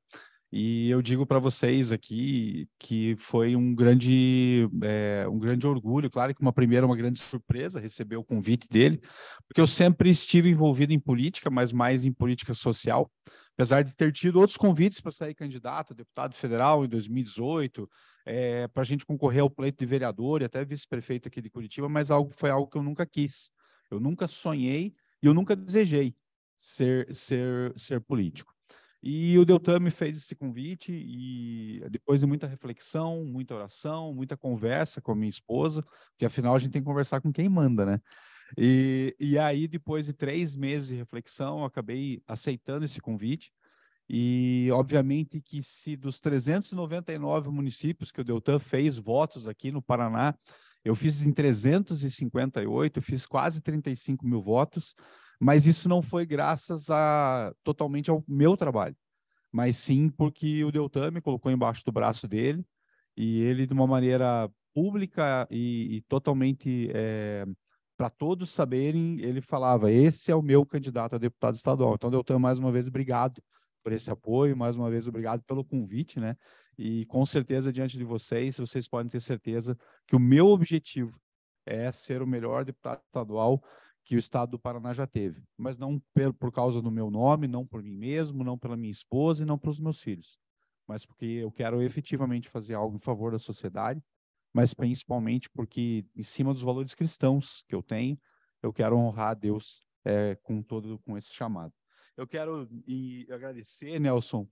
e eu digo para vocês aqui que foi um grande, é, um grande orgulho, claro que uma primeira, uma grande surpresa receber o convite dele, porque eu sempre estive envolvido em política, mas mais em política social, apesar de ter tido outros convites para sair candidato a deputado federal em 2018, é, para a gente concorrer ao pleito de vereador e até vice-prefeito aqui de Curitiba, mas algo, foi algo que eu nunca quis. Eu nunca sonhei e eu nunca desejei ser, ser, ser político. E o Deltan me fez esse convite e depois de muita reflexão, muita oração, muita conversa com a minha esposa, que afinal a gente tem que conversar com quem manda, né? E, e aí, depois de três meses de reflexão, eu acabei aceitando esse convite. E, obviamente, que se dos 399 municípios que o Deltan fez votos aqui no Paraná, eu fiz em 358, fiz quase 35 mil votos. Mas isso não foi graças a totalmente ao meu trabalho, mas sim porque o Deltan me colocou embaixo do braço dele e ele, de uma maneira pública e, e totalmente é, para todos saberem, ele falava: esse é o meu candidato a deputado estadual. Então, Deltan, mais uma vez, obrigado por esse apoio, mais uma vez, obrigado pelo convite, né? E com certeza, diante de vocês, vocês podem ter certeza que o meu objetivo é ser o melhor deputado estadual que o Estado do Paraná já teve, mas não por causa do meu nome, não por mim mesmo, não pela minha esposa e não pelos meus filhos, mas porque eu quero efetivamente fazer algo em favor da sociedade, mas principalmente porque, em cima dos valores cristãos que eu tenho, eu quero honrar a Deus é, com todo com esse chamado. Eu quero e, agradecer, Nelson,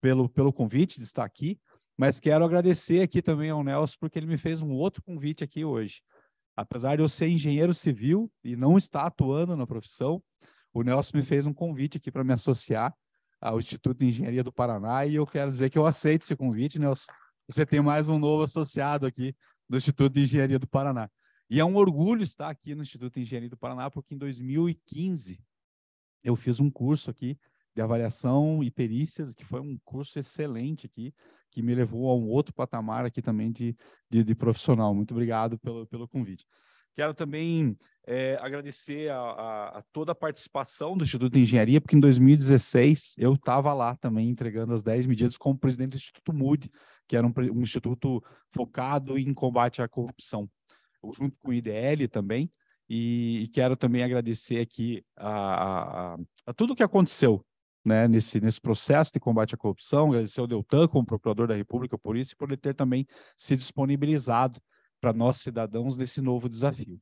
pelo, pelo convite de estar aqui, mas quero agradecer aqui também ao Nelson, porque ele me fez um outro convite aqui hoje. Apesar de eu ser engenheiro civil e não estar atuando na profissão, o Nelson me fez um convite aqui para me associar ao Instituto de Engenharia do Paraná e eu quero dizer que eu aceito esse convite, Nelson. Você tem mais um novo associado aqui do Instituto de Engenharia do Paraná. E é um orgulho estar aqui no Instituto de Engenharia do Paraná, porque em 2015 eu fiz um curso aqui de avaliação e perícias, que foi um curso excelente aqui, que me levou a um outro patamar aqui também de, de, de profissional. Muito obrigado pelo, pelo convite. Quero também é, agradecer a, a, a, toda a participação do Instituto de Engenharia, porque em 2016 eu estava lá também entregando as 10 medidas como presidente do Instituto MUD, que era um, um instituto focado em combate à corrupção, eu, junto com o IDL também. E, e quero também agradecer aqui a, a, a tudo que aconteceu né, nesse, nesse processo de combate à corrupção, agradecer ao Deltan como procurador da República por isso e por ele ter também se disponibilizado para nós cidadãos nesse novo desafio.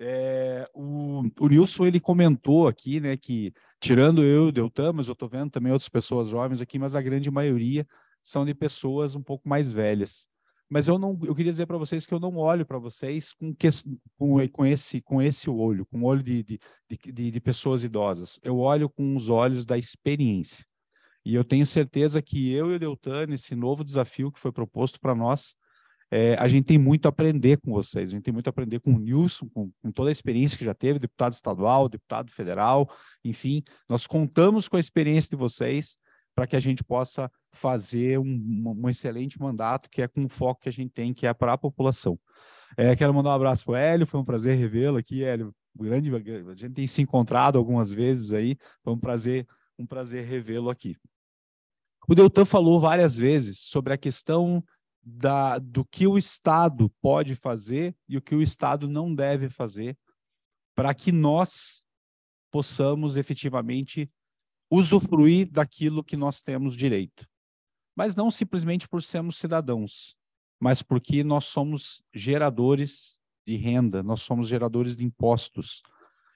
É, o, o, Nilson ele comentou aqui, né, que tirando eu e o Deltan, mas eu estou vendo também outras pessoas jovens aqui, mas a grande maioria são de pessoas um pouco mais velhas mas eu não eu queria dizer para vocês que eu não olho para vocês com, que, com, com, esse com esse olho com o olho de de, de, de pessoas idosas eu olho com os olhos da experiência e eu tenho certeza que eu e o Deltan esse novo desafio que foi proposto para nós é, a gente tem muito a aprender com vocês, a gente tem muito a aprender com o Nilson, com, com, toda a experiência que já teve, deputado estadual, deputado federal, enfim, nós contamos com a experiência de vocês para que a gente possa fazer um, um, excelente mandato, que é com o foco que a gente tem, que é para a população. É, quero mandar um abraço para o Hélio, foi um prazer revê-lo aqui, Hélio. Grande, a gente tem se encontrado algumas vezes aí, foi um prazer, um prazer revê-lo aqui. O Deltan falou várias vezes sobre a questão da, do que o Estado pode fazer e o que o Estado não deve fazer para que nós possamos efetivamente usufruir daquilo que nós temos direito. Mas não simplesmente por sermos cidadãos, mas porque nós somos geradores de renda, nós somos geradores de impostos.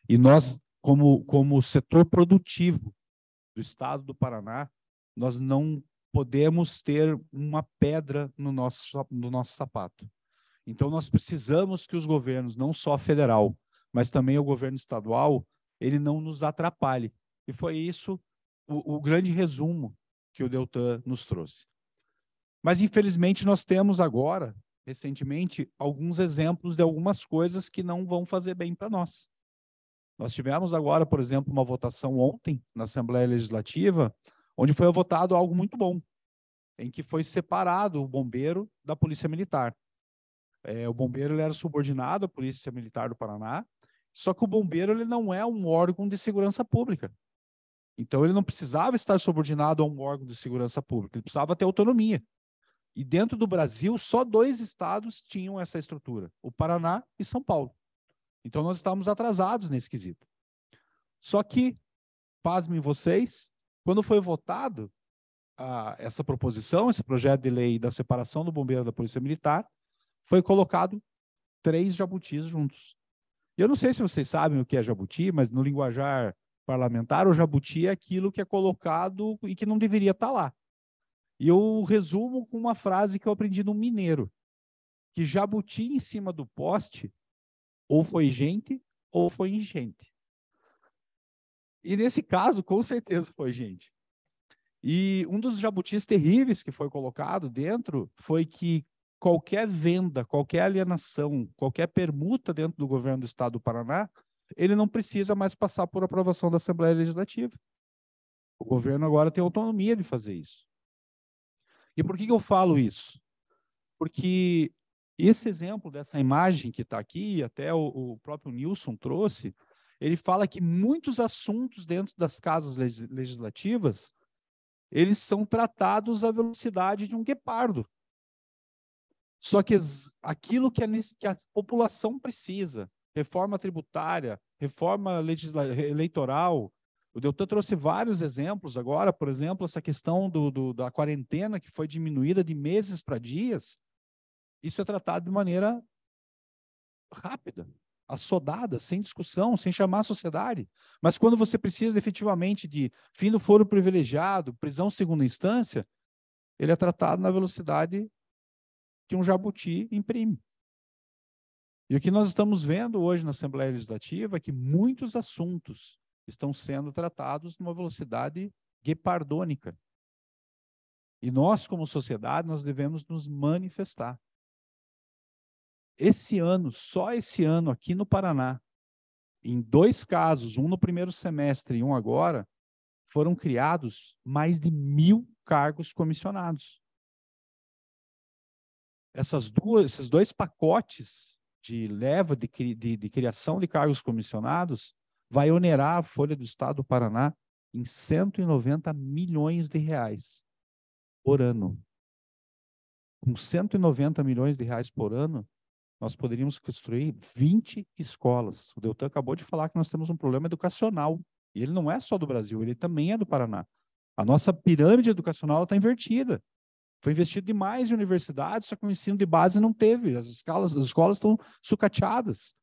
E nós, como, como setor produtivo do estado do Paraná, nós não podemos ter uma pedra no nosso, no nosso sapato. Então, nós precisamos que os governos, não só federal, mas também o governo estadual, ele não nos atrapalhe, e foi isso o, o grande resumo que o Deltan nos trouxe. Mas, infelizmente, nós temos agora, recentemente, alguns exemplos de algumas coisas que não vão fazer bem para nós. Nós tivemos agora, por exemplo, uma votação ontem na Assembleia Legislativa, onde foi votado algo muito bom, em que foi separado o bombeiro da Polícia Militar. É, o bombeiro ele era subordinado à Polícia Militar do Paraná, só que o bombeiro ele não é um órgão de segurança pública. Então ele não precisava estar subordinado a um órgão de segurança pública, ele precisava ter autonomia. E dentro do Brasil, só dois estados tinham essa estrutura: o Paraná e São Paulo. Então nós estávamos atrasados nesse quesito. Só que, pasmem vocês, quando foi votado essa proposição, esse projeto de lei da separação do bombeiro da Polícia Militar, foi colocado três jabutis juntos. Eu não sei se vocês sabem o que é jabuti, mas no linguajar parlamentar, o jabuti é aquilo que é colocado e que não deveria estar tá lá. E eu resumo com uma frase que eu aprendi no mineiro, que jabuti em cima do poste ou foi gente ou foi ingente. E nesse caso, com certeza foi gente. E um dos jabutis terríveis que foi colocado dentro foi que qualquer venda, qualquer alienação, qualquer permuta dentro do governo do estado do Paraná ele não precisa mais passar por aprovação da Assembleia Legislativa. O governo agora tem autonomia de fazer isso. E por que, que eu falo isso? Porque esse exemplo dessa imagem que está aqui, até o, o, próprio Nilson trouxe, ele fala que muitos assuntos dentro das casas legislativas eles são tratados à velocidade de um guepardo. Só que aquilo que a, que a população precisa, reforma tributária, reforma eleitoral. O Deltan trouxe vários exemplos agora, por exemplo, essa questão do, do, da quarentena que foi diminuída de meses para dias. Isso é tratado de maneira rápida, assodada, sem discussão, sem chamar a sociedade. Mas quando você precisa efetivamente de fim do foro privilegiado, prisão segunda instância, ele é tratado na velocidade que um jabuti imprime. E o que nós estamos vendo hoje na Assembleia Legislativa é que muitos assuntos estão sendo tratados numa velocidade guepardônica. E nós, como sociedade, nós devemos nos manifestar. Esse ano, só esse ano, aqui no Paraná, em dois casos, um no primeiro semestre e um agora, foram criados mais de mil cargos comissionados. Essas duas, esses dois pacotes de leva de, de, de criação de cargos comissionados vai onerar a Folha do Estado do Paraná em 190 milhões de reais por ano. Com 190 milhões de reais por ano, nós poderíamos construir 20 escolas. O Deltan acabou de falar que nós temos um problema educacional. E ele não é só do Brasil, ele também é do Paraná. A nossa pirâmide educacional está invertida. Foi investido demais em universidades, só que o ensino de base não teve. As escolas as escolas estão sucateadas,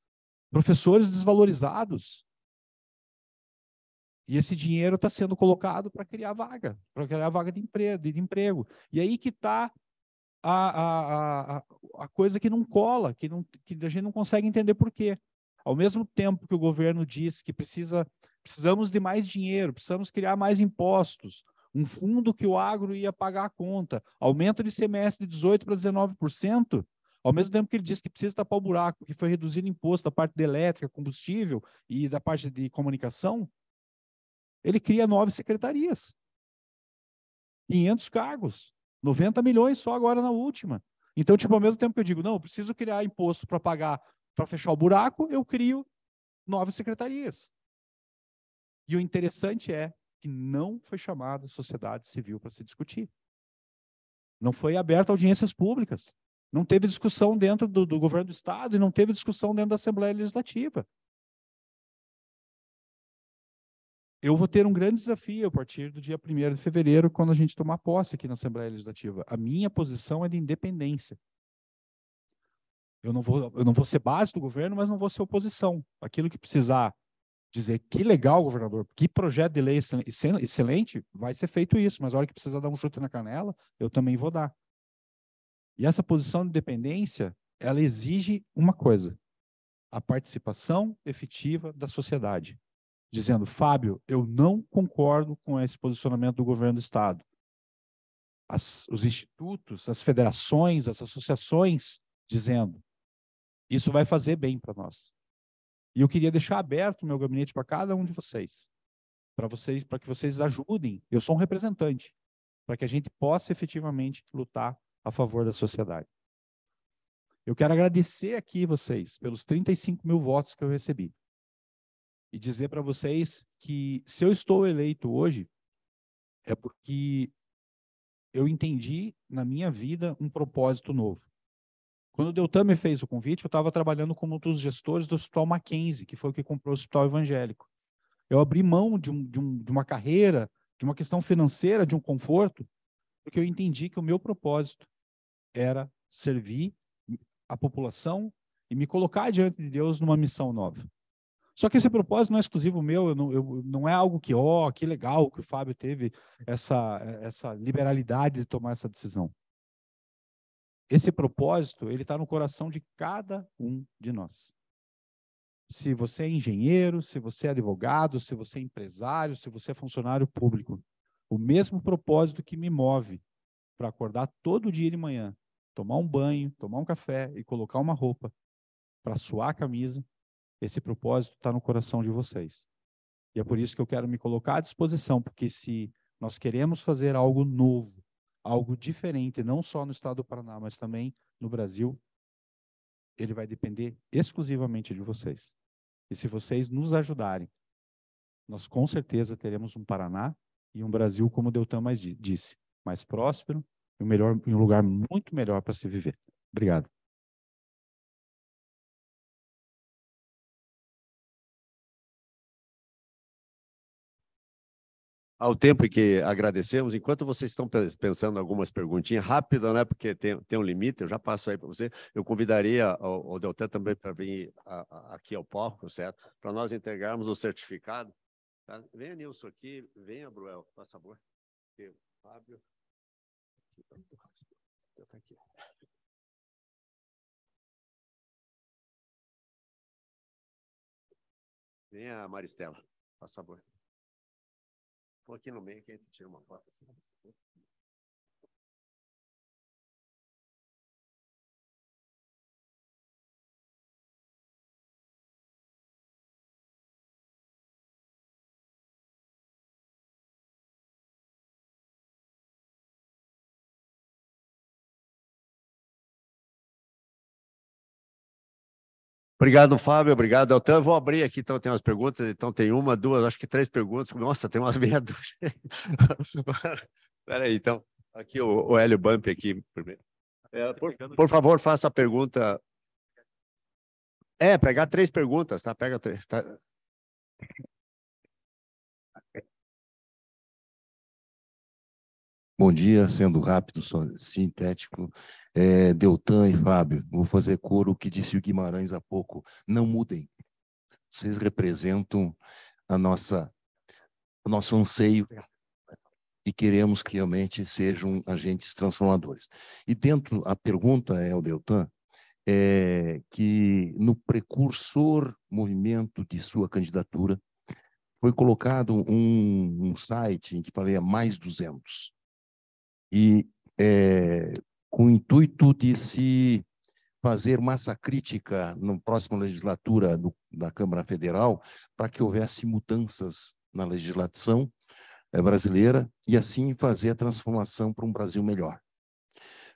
professores desvalorizados. E esse dinheiro está sendo colocado para criar vaga, para criar vaga de emprego, de emprego. E aí que está a, a, a, a, coisa que não cola, que, não, que a gente não consegue entender por quê. Ao mesmo tempo que o governo diz que precisa, precisamos de mais dinheiro, precisamos criar mais impostos, um fundo que o agro ia pagar a conta, aumento de semestre de 18% para 19%, ao mesmo tempo que ele disse que precisa tapar o buraco, que foi reduzido o imposto da parte de elétrica, combustível e da parte de comunicação, ele cria nove secretarias, 500 cargos, 90 milhões só agora na última. Então, tipo, ao mesmo tempo que eu digo, não, eu preciso criar imposto para pagar, para fechar o buraco, eu crio nove secretarias. E o interessante é que não foi chamada a sociedade civil para se discutir. Não foi aberta audiências públicas. Não teve discussão dentro do, do, governo do Estado e não teve discussão dentro da Assembleia Legislativa. Eu vou ter um grande desafio a partir do dia 1 de fevereiro, quando a gente tomar posse aqui na Assembleia Legislativa. A minha posição é de independência. Eu não vou, eu não vou ser base do governo, mas não vou ser oposição. Aquilo que precisar dizer que legal, governador, que projeto de lei excelente, vai ser feito isso, mas a hora que precisa dar um chute na canela, eu também vou dar. E essa posição de dependência, ela exige uma coisa, a participação efetiva da sociedade, dizendo, Fábio, eu não concordo com esse posicionamento do governo do Estado. As, os institutos, as federações, as associações, dizendo, isso vai fazer bem para nós. E eu queria deixar aberto o meu gabinete para cada um de vocês, para vocês, para que vocês ajudem. Eu sou um representante, para que a gente possa efetivamente lutar a favor da sociedade. Eu quero agradecer aqui vocês pelos 35 mil votos que eu recebi e dizer para vocês que se eu estou eleito hoje é porque eu entendi na minha vida um propósito novo. Quando o Deltan me fez o convite, eu estava trabalhando como um dos gestores do Hospital Mackenzie, que foi o que comprou o Hospital Evangélico. Eu abri mão de, um, de, um, de uma carreira, de uma questão financeira, de um conforto, porque eu entendi que o meu propósito era servir a população e me colocar diante de Deus numa missão nova. Só que esse propósito não é exclusivo meu, eu não, eu, não é algo que, ó, oh, que legal que o Fábio teve essa, essa liberalidade de tomar essa decisão. Esse propósito, ele está no coração de cada um de nós. Se você é engenheiro, se você é advogado, se você é empresário, se você é funcionário público, o mesmo propósito que me move para acordar todo dia de manhã, tomar um banho, tomar um café e colocar uma roupa para suar a camisa, esse propósito está no coração de vocês. E é por isso que eu quero me colocar à disposição, porque se nós queremos fazer algo novo, algo diferente, não só no estado do Paraná, mas também no Brasil, ele vai depender exclusivamente de vocês. E se vocês nos ajudarem, nós com certeza teremos um Paraná e um Brasil, como o Deltan mais disse, mais próspero e um, melhor, um lugar muito melhor para se viver. Obrigado. ao tempo em que agradecemos, enquanto vocês estão pensando algumas perguntinhas, rápida, né, porque tem, tem um limite, eu já passo aí para você, eu convidaria o, o Deltan também para vir a, a, aqui ao palco, certo? Para nós entregarmos o certificado. Tá? Venha, Nilson, aqui, venha, Bruel, por favor. Eu, Fábio. Aqui. Tá então, tá venha, Maristela, por favor. Estou aqui no meio que a gente tira uma foto assim. Obrigado, Fábio. Obrigado, Elton. Eu vou abrir aqui, então tem umas perguntas. Então tem uma, duas, acho que três perguntas. Nossa, tem umas meia dúzia. Espera *laughs* aí, então. Aqui o, o Hélio Bump aqui primeiro. É, por, por, favor, faça a pergunta. É, pegar três perguntas, tá? Pega três. Tá? Bom dia, sendo rápido, sintético. É, Deltan e Fábio, vou fazer coro o que disse o Guimarães há pouco. Não mudem. Vocês representam a nossa, o nosso anseio e queremos que realmente sejam agentes transformadores. E dentro, a pergunta é ao Deltan, é que no precursor movimento de sua candidatura foi colocado um, um site em que falei mais 200 e é, com o intuito de se fazer massa crítica na próxima legislatura do, da Câmara Federal para que houvesse mudanças na legislação é, brasileira e assim fazer a transformação para um Brasil melhor.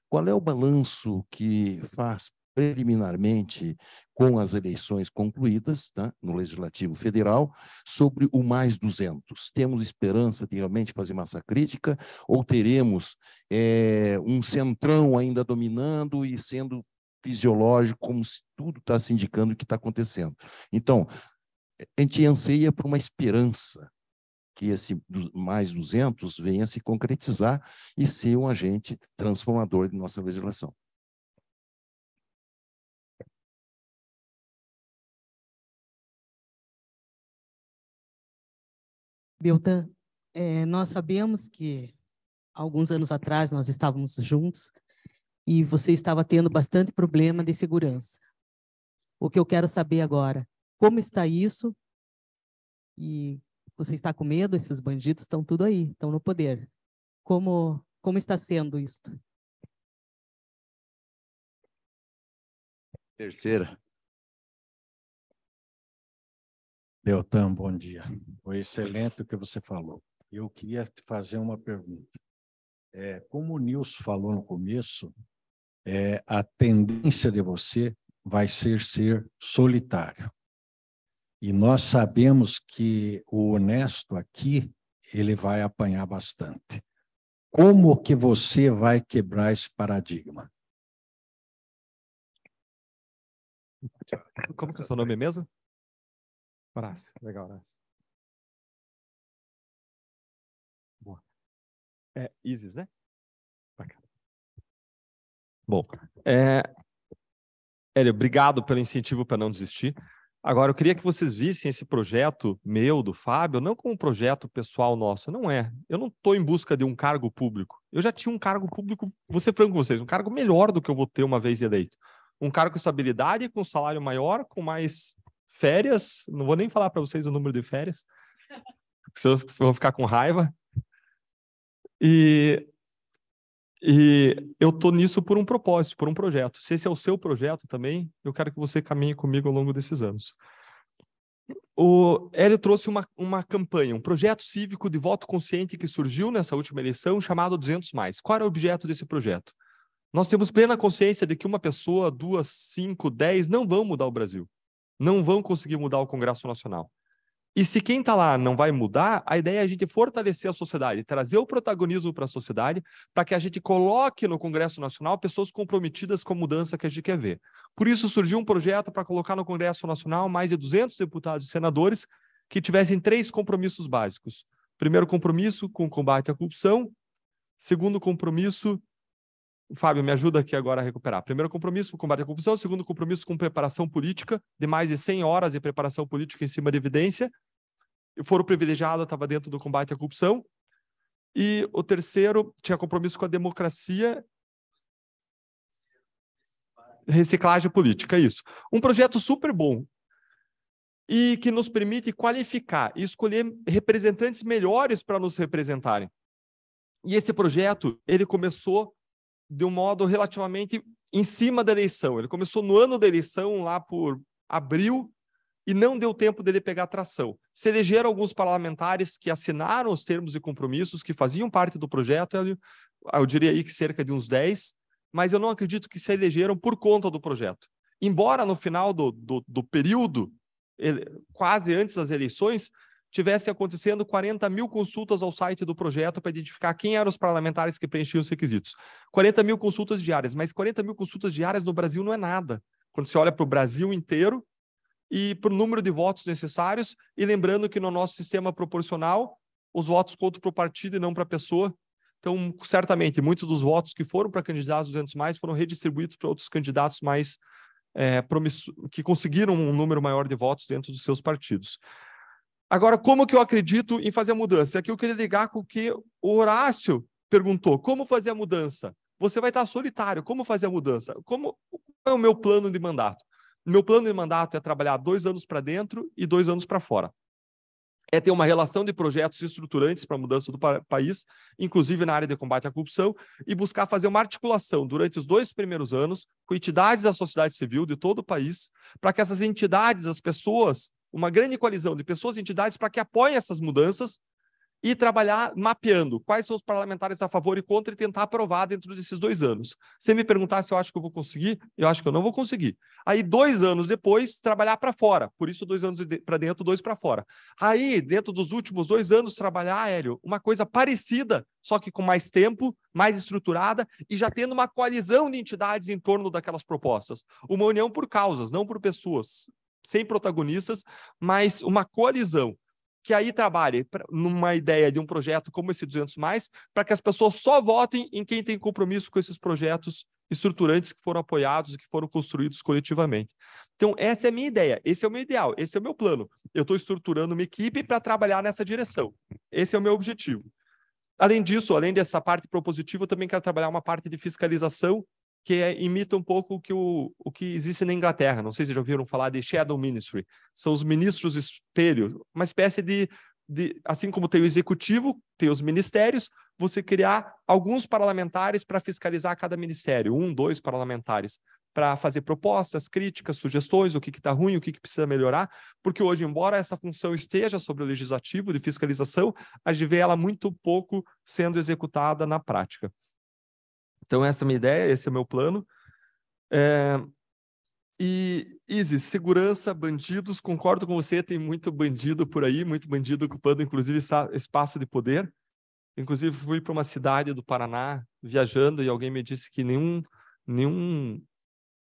Qual é o balanço que faz preliminarmente com as eleições concluídas né, no Legislativo Federal, sobre o mais 200. Temos esperança de realmente fazer massa crítica ou teremos é, um centrão ainda dominando e sendo fisiológico, como se tudo está se indicando que está acontecendo? Então, a gente anseia por uma esperança que esse mais 200 venha se concretizar e ser um agente transformador de nossa legislação. Beltan, é, nós sabemos que alguns anos atrás nós estávamos juntos e você estava tendo bastante problema de segurança. O que eu quero saber agora, como está isso? E você está com medo? Esses bandidos estão tudo aí, estão no poder. Como como está sendo isto? Terceira. Deltan, bom dia. Foi excelente o que você falou. Eu queria te fazer uma pergunta. É, como o Nilson falou no começo, é, a tendência de você vai ser ser solitário. E nós sabemos que o honesto aqui, ele vai apanhar bastante. Como que você vai quebrar esse paradigma? Como que é o seu nome mesmo? abraço, legal, abraço. Boa. É Isis, né? Bacana. Bom, é... Hélio, obrigado pelo incentivo para não desistir. Agora, eu queria que vocês vissem esse projeto meu, do Fábio, não como um projeto pessoal nosso, não é. Eu não estou em busca de um cargo público. Eu já tinha um cargo público, vou ser franco com vocês, um cargo melhor do que eu vou ter uma vez eleito. Um cargo com estabilidade, com salário maior, com mais férias, não vou nem falar para vocês o número de férias, senão eu vou ficar com raiva. E, e eu tô nisso por um propósito, por um projeto. Se esse é o seu projeto também, eu quero que você caminhe comigo ao longo desses anos. O Hélio trouxe uma, uma campanha, um projeto cívico de voto consciente que surgiu nessa última eleição, chamado 200 Mais. Qual era o objeto desse projeto? Nós temos plena consciência de que uma pessoa, duas, cinco, dez, não vão mudar o Brasil não vão conseguir mudar o Congresso Nacional. E se quem está lá não vai mudar, a ideia é a gente fortalecer a sociedade, trazer o protagonismo para a sociedade, para que a gente coloque no Congresso Nacional pessoas comprometidas com a mudança que a gente quer ver. Por isso surgiu um projeto para colocar no Congresso Nacional mais de 200 deputados e senadores que tivessem três compromissos básicos. Primeiro compromisso com o combate à corrupção, segundo compromisso Fábio, me ajuda aqui agora a recuperar. Primeiro compromisso com combate à corrupção, segundo compromisso com preparação política, de mais de 100 horas de preparação política em cima de evidência. Eu foro privilegiado, estava dentro do combate à corrupção. E o terceiro tinha compromisso com a democracia reciclagem política, isso. Um projeto super bom e que nos permite qualificar e escolher representantes melhores para nos representarem. E esse projeto, ele começou de um modo relativamente em cima da eleição. Ele começou no ano da eleição, lá por abril, e não deu tempo dele pegar tração. Se elegeram alguns parlamentares que assinaram os termos e compromissos, que faziam parte do projeto, eu, eu diria aí que cerca de uns 10, mas eu não acredito que se elegeram por conta do projeto. Embora no final do, do, do período, ele, quase antes das eleições, tivesse acontecendo 40 mil consultas ao site do projeto para identificar quem eram os parlamentares que preenchiam os requisitos. 40 mil consultas diárias, mas 40 mil consultas diárias no Brasil não é nada. Quando você olha para o Brasil inteiro e para o número de votos necessários, e lembrando que no nosso sistema proporcional, os votos contam para o partido e não para a pessoa. Então, certamente, muitos dos votos que foram para candidatos 200 mais foram redistribuídos para outros candidatos mais é, que conseguiram um número maior de votos dentro dos seus partidos. Agora, como que eu acredito em fazer a mudança? Aqui é eu queria ligar com o que o Horácio perguntou. Como fazer a mudança? Você vai estar solitário. Como fazer a mudança? Como é o meu plano de mandato? Meu plano de mandato é trabalhar dois anos para dentro e dois anos para fora. É ter uma relação de projetos estruturantes para a mudança do país, inclusive na área de combate à corrupção, e buscar fazer uma articulação durante os dois primeiros anos com entidades da sociedade civil de todo o país, para que essas entidades, as pessoas uma grande coalizão de pessoas e entidades para que apoiem essas mudanças e trabalhar mapeando quais são os parlamentares a favor e contra e tentar aprovar dentro desses dois anos. Se me perguntar se eu acho que eu vou conseguir, eu acho que eu não vou conseguir. Aí, dois anos depois, trabalhar para fora. Por isso, dois anos para dentro, dois para fora. Aí, dentro dos últimos dois anos, trabalhar Hélio, Uma coisa parecida, só que com mais tempo, mais estruturada e já tendo uma coalizão de entidades em torno daquelas propostas. Uma união por causas, não por pessoas sem protagonistas, mas uma coalizão que aí trabalhe numa ideia de um projeto como esse 200 mais, para que as pessoas só votem em quem tem compromisso com esses projetos estruturantes que foram apoiados e que foram construídos coletivamente. Então, essa é a minha ideia, esse é o meu ideal, esse é o meu plano. Eu estou estruturando uma equipe para trabalhar nessa direção. Esse é o meu objetivo. Além disso, além dessa parte propositiva, eu também quero trabalhar uma parte de fiscalização que é, imita um pouco o que, o, o que existe na Inglaterra. Não sei se já ouviram falar de Shadow Ministry. São os ministros espelho, uma espécie de, de assim como tem o executivo, tem os ministérios, você criar alguns parlamentares para fiscalizar cada ministério, um, dois parlamentares, para fazer propostas, críticas, sugestões, o que está ruim, o que, que precisa melhorar, porque hoje, embora essa função esteja sobre o legislativo de fiscalização, a gente vê ela muito pouco sendo executada na prática. Então, essa é a minha ideia, esse é o meu plano. É... E, Isis, segurança, bandidos, concordo com você, tem muito bandido por aí, muito bandido ocupando, inclusive, espaço de poder. Inclusive, fui para uma cidade do Paraná viajando e alguém me disse que nenhum, nenhum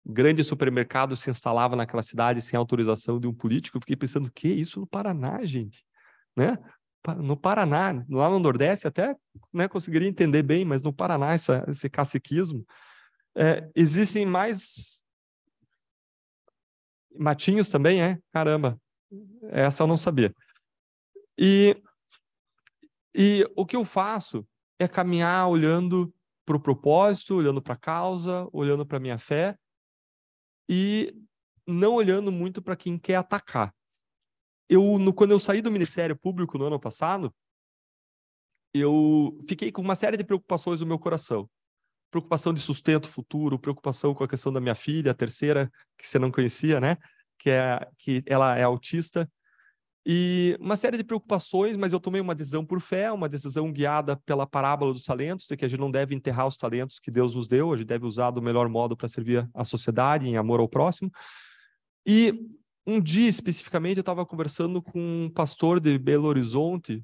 grande supermercado se instalava naquela cidade sem autorização de um político. Eu fiquei pensando, o que é isso no Paraná, gente? Né? no Paraná, lá no Nordeste até né, conseguiria entender bem, mas no Paraná essa, esse caciquismo, é, existem mais matinhos também, é? Caramba, essa eu não sabia. E, e o que eu faço é caminhar olhando para o propósito, olhando para a causa, olhando para a minha fé e não olhando muito para quem quer atacar eu no, quando eu saí do Ministério Público no ano passado, eu fiquei com uma série de preocupações no meu coração. Preocupação de sustento futuro, preocupação com a questão da minha filha, a terceira, que você não conhecia, né? Que, é, que ela é autista. E uma série de preocupações, mas eu tomei uma decisão por fé, uma decisão guiada pela parábola dos talentos, de que a gente não deve enterrar os talentos que Deus nos deu, a gente deve usar do melhor modo para servir a sociedade, em amor ao próximo. E um dia especificamente eu estava conversando com um pastor de Belo Horizonte,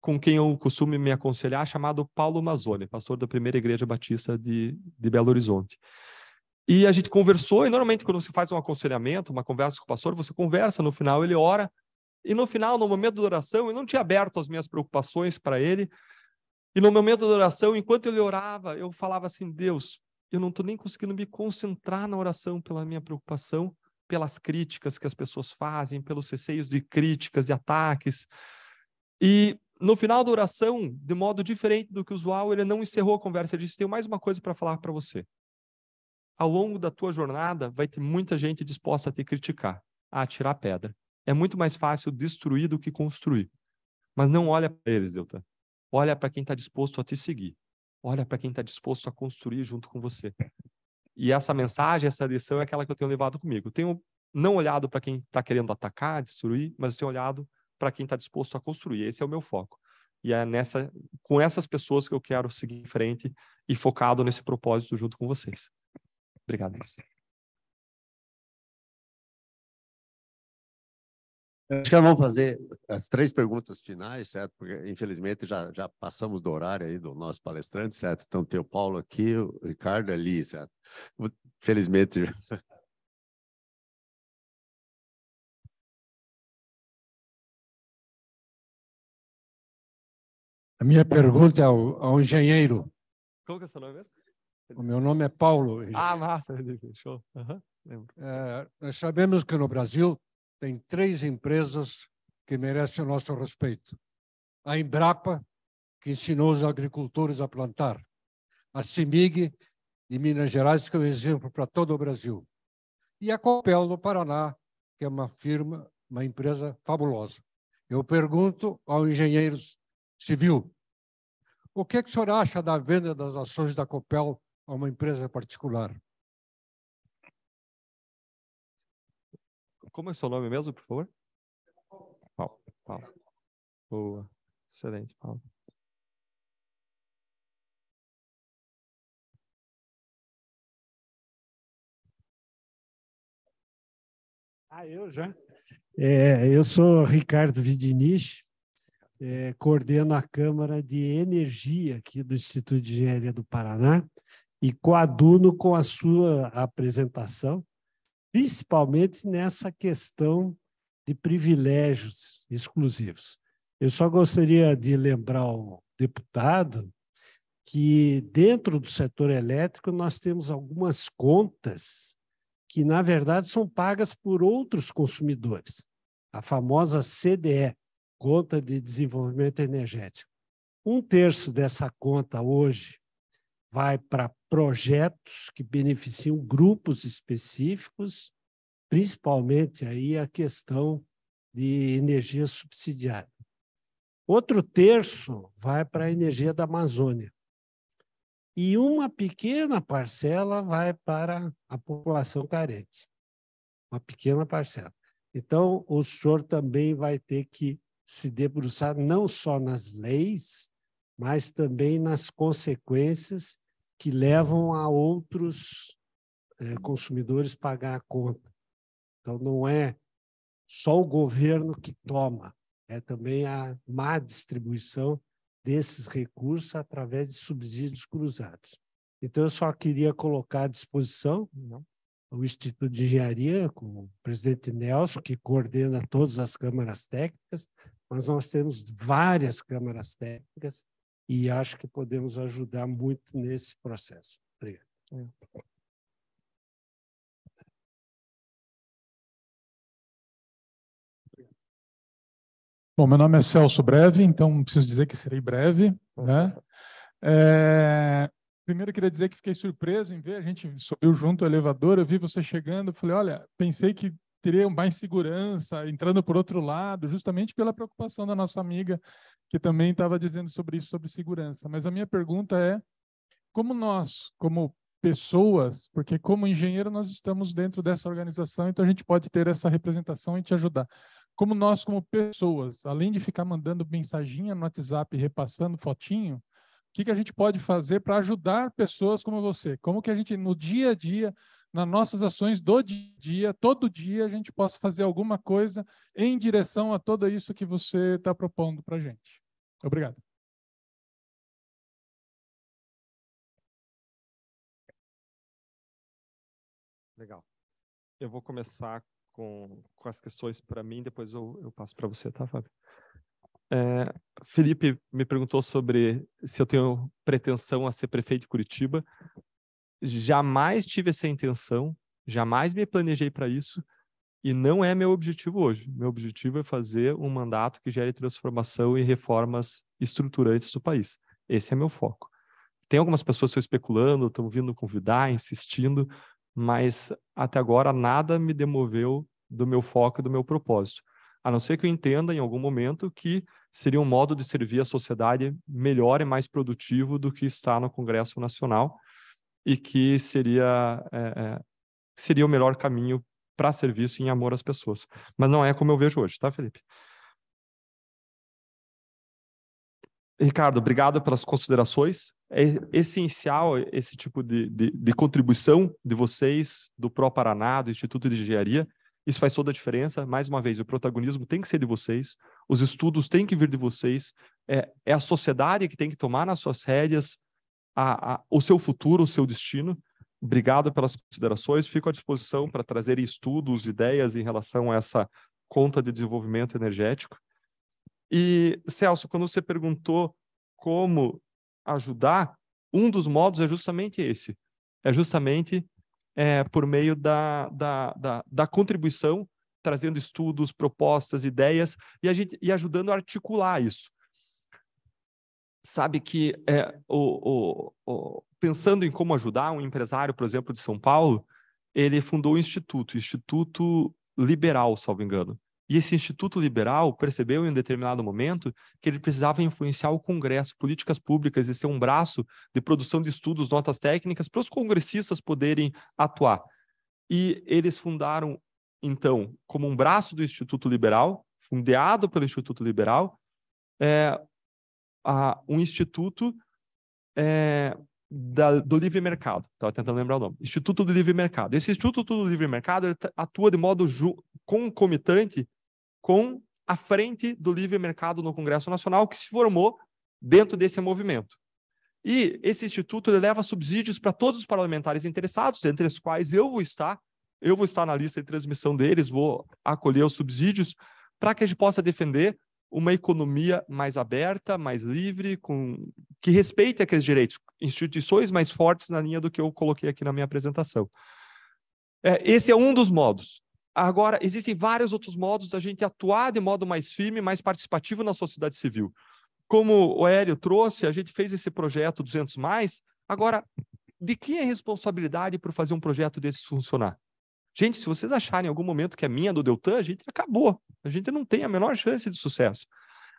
com quem eu costumo me aconselhar, chamado Paulo Mazone, pastor da primeira igreja batista de, de Belo Horizonte. E a gente conversou, e normalmente quando você faz um aconselhamento, uma conversa com o pastor, você conversa, no final ele ora, e no final, no momento da oração, eu não tinha aberto as minhas preocupações para ele, e no momento da oração, enquanto ele orava, eu falava assim, Deus, eu não estou nem conseguindo me concentrar na oração pela minha preocupação, pelas críticas que as pessoas fazem, pelos receios de críticas, de ataques. E no final da oração, de modo diferente do que o usual, ele não encerrou a conversa, ele disse: "Tenho mais uma coisa para falar para você. Ao longo da tua jornada, vai ter muita gente disposta a te criticar, a atirar pedra. É muito mais fácil destruir do que construir. Mas não olha para eles, Delta. Olha para quem está disposto a te seguir. Olha para quem está disposto a construir junto com você. E essa mensagem, essa lição é aquela que eu tenho levado comigo. Eu tenho não olhado para quem está querendo atacar, destruir, mas eu tenho olhado para quem está disposto a construir. Esse é o meu foco. E é nessa, com essas pessoas que eu quero seguir em frente e focado nesse propósito junto com vocês. Obrigado. Acho que nós vamos fazer as três perguntas finais, certo? Porque, infelizmente, já, já passamos do horário aí do nosso palestrante, certo? Então, tem o Paulo aqui, o Ricardo ali, certo? Felizmente. A minha pergunta é ao, ao engenheiro. Qual que é o seu nome mesmo? O meu nome é Paulo. Engenheiro. Ah, massa, *laughs* show. Uhum. É, nós sabemos que no Brasil tem três empresas que merecem o nosso respeito. A Embrapa, que ensinou os agricultores a plantar. A CIMIG, de Minas Gerais, que é um exemplo para todo o Brasil. E a Copel, do Paraná, que é uma firma, uma empresa fabulosa. Eu pergunto ao engenheiro civil, o que, é que o senhor acha da venda das ações da Copel a uma empresa particular? Como é seu nome mesmo, por favor? Paulo. Paulo. Boa. Excelente, Paulo. Ah, eu já. É, eu sou Ricardo Vidinich, é, coordeno a Câmara de Energia aqui do Instituto de Engenharia do Paraná e coaduno com a sua apresentação principalmente nessa questão de privilégios exclusivos. Eu só gostaria de lembrar ao deputado que, dentro do setor elétrico, nós temos algumas contas que, na verdade, são pagas por outros consumidores. A famosa CDE, Conta de Desenvolvimento Energético. Um terço dessa conta hoje vai para projetos que beneficiam grupos específicos principalmente aí a questão de energia subsidiária. Outro terço vai para a energia da Amazônia. E uma pequena parcela vai para a população carente. Uma pequena parcela. Então, o senhor também vai ter que se debruçar não só nas leis, mas também nas consequências que levam a outros eh, consumidores pagar a conta. Então, não é só o governo que toma, é também a má distribuição desses recursos através de subsídios cruzados. Então, eu só queria colocar à disposição uhum. o Instituto de Engenharia, com o presidente Nelson, que coordena todas as câmaras técnicas, mas nós temos várias câmaras técnicas e acho que podemos ajudar muito nesse processo. Obrigado. É. Bom, meu nome é Celso Breve, então preciso dizer que serei breve. Né? É, primeiro, queria dizer que fiquei surpreso em ver, a gente subiu junto ao elevador, eu vi você chegando, falei, olha, pensei que teria mais segurança entrando por outro lado, justamente pela preocupação da nossa amiga, que também estava dizendo sobre isso, sobre segurança. Mas a minha pergunta é, como nós, como pessoas, porque como engenheiro nós estamos dentro dessa organização, então a gente pode ter essa representação e te ajudar como nós, como pessoas, além de ficar mandando mensaginha no WhatsApp, repassando fotinho, o que, que a gente pode fazer para ajudar pessoas como você? Como que a gente, no dia a dia, nas nossas ações do dia, todo dia, a gente possa fazer alguma coisa em direção a tudo isso que você está propondo para a gente? Obrigado. Legal. Eu vou começar com, com as questões para mim, depois eu, eu passo para você, tá, Fábio? É, Felipe me perguntou sobre se eu tenho pretensão a ser prefeito de Curitiba. Jamais tive essa intenção, jamais me planejei para isso e não é meu objetivo hoje. Meu objetivo é fazer um mandato que gere transformação e reformas estruturantes do país. Esse é meu foco. Tem algumas pessoas que estão especulando, estão vindo convidar, insistindo, mas até agora nada me demoveu do meu foco e do meu propósito. A não ser que eu entenda em algum momento que seria um modo de servir a sociedade melhor e mais produtivo do que está no Congresso Nacional e que seria, é, é seria o melhor caminho para serviço em amor às pessoas. Mas não é como eu vejo hoje, tá, Felipe? Ricardo, obrigado pelas considerações é essencial esse tipo de, de, de contribuição de vocês, do Pró-Paraná, do Instituto de Engenharia. Isso faz toda a diferença. Mais uma vez, o protagonismo tem que ser de vocês, os estudos têm que vir de vocês, é, é a sociedade que tem que tomar nas suas rédeas a, a, o seu futuro, o seu destino. Obrigado pelas considerações. Fico à disposição para trazer estudos, ideias em relação a essa conta de desenvolvimento energético. E, Celso, quando você perguntou como ajudar, um dos modos é justamente esse. É justamente é, por meio da, da, da, da, contribuição, trazendo estudos, propostas, ideias e, a gente, e ajudando a articular isso. Sabe que, é, o, o, o, pensando em como ajudar, um empresário, por exemplo, de São Paulo, ele fundou o um instituto, Instituto Liberal, salvo engano. E esse Instituto Liberal percebeu em um determinado momento que ele precisava influenciar o Congresso, políticas públicas e ser um braço de produção de estudos, notas técnicas para os congressistas poderem atuar. E eles fundaram, então, como um braço do Instituto Liberal, fundeado pelo Instituto Liberal, é, a, um instituto é, da, do livre mercado. Estava tentando lembrar o nome. Instituto do Livre Mercado. Esse Instituto do Livre Mercado atua de modo concomitante com a frente do livre mercado no Congresso Nacional, que se formou dentro desse movimento. E esse instituto leva subsídios para todos os parlamentares interessados, entre os quais eu vou estar, eu vou estar na lista de transmissão deles, vou acolher os subsídios para que a gente possa defender uma economia mais aberta, mais livre, com que respeite aqueles direitos, instituições mais fortes na linha do que eu coloquei aqui na minha apresentação. É, esse é um dos modos. Agora, existem vários outros modos da gente atuar de modo mais firme, mais participativo na sociedade civil. Como o Hélio trouxe, a gente fez esse projeto 200 mais. Agora, de quem é a responsabilidade por fazer um projeto desse funcionar? Gente, se vocês acharem em algum momento que é minha do Deltan, a gente acabou. A gente não tem a menor chance de sucesso.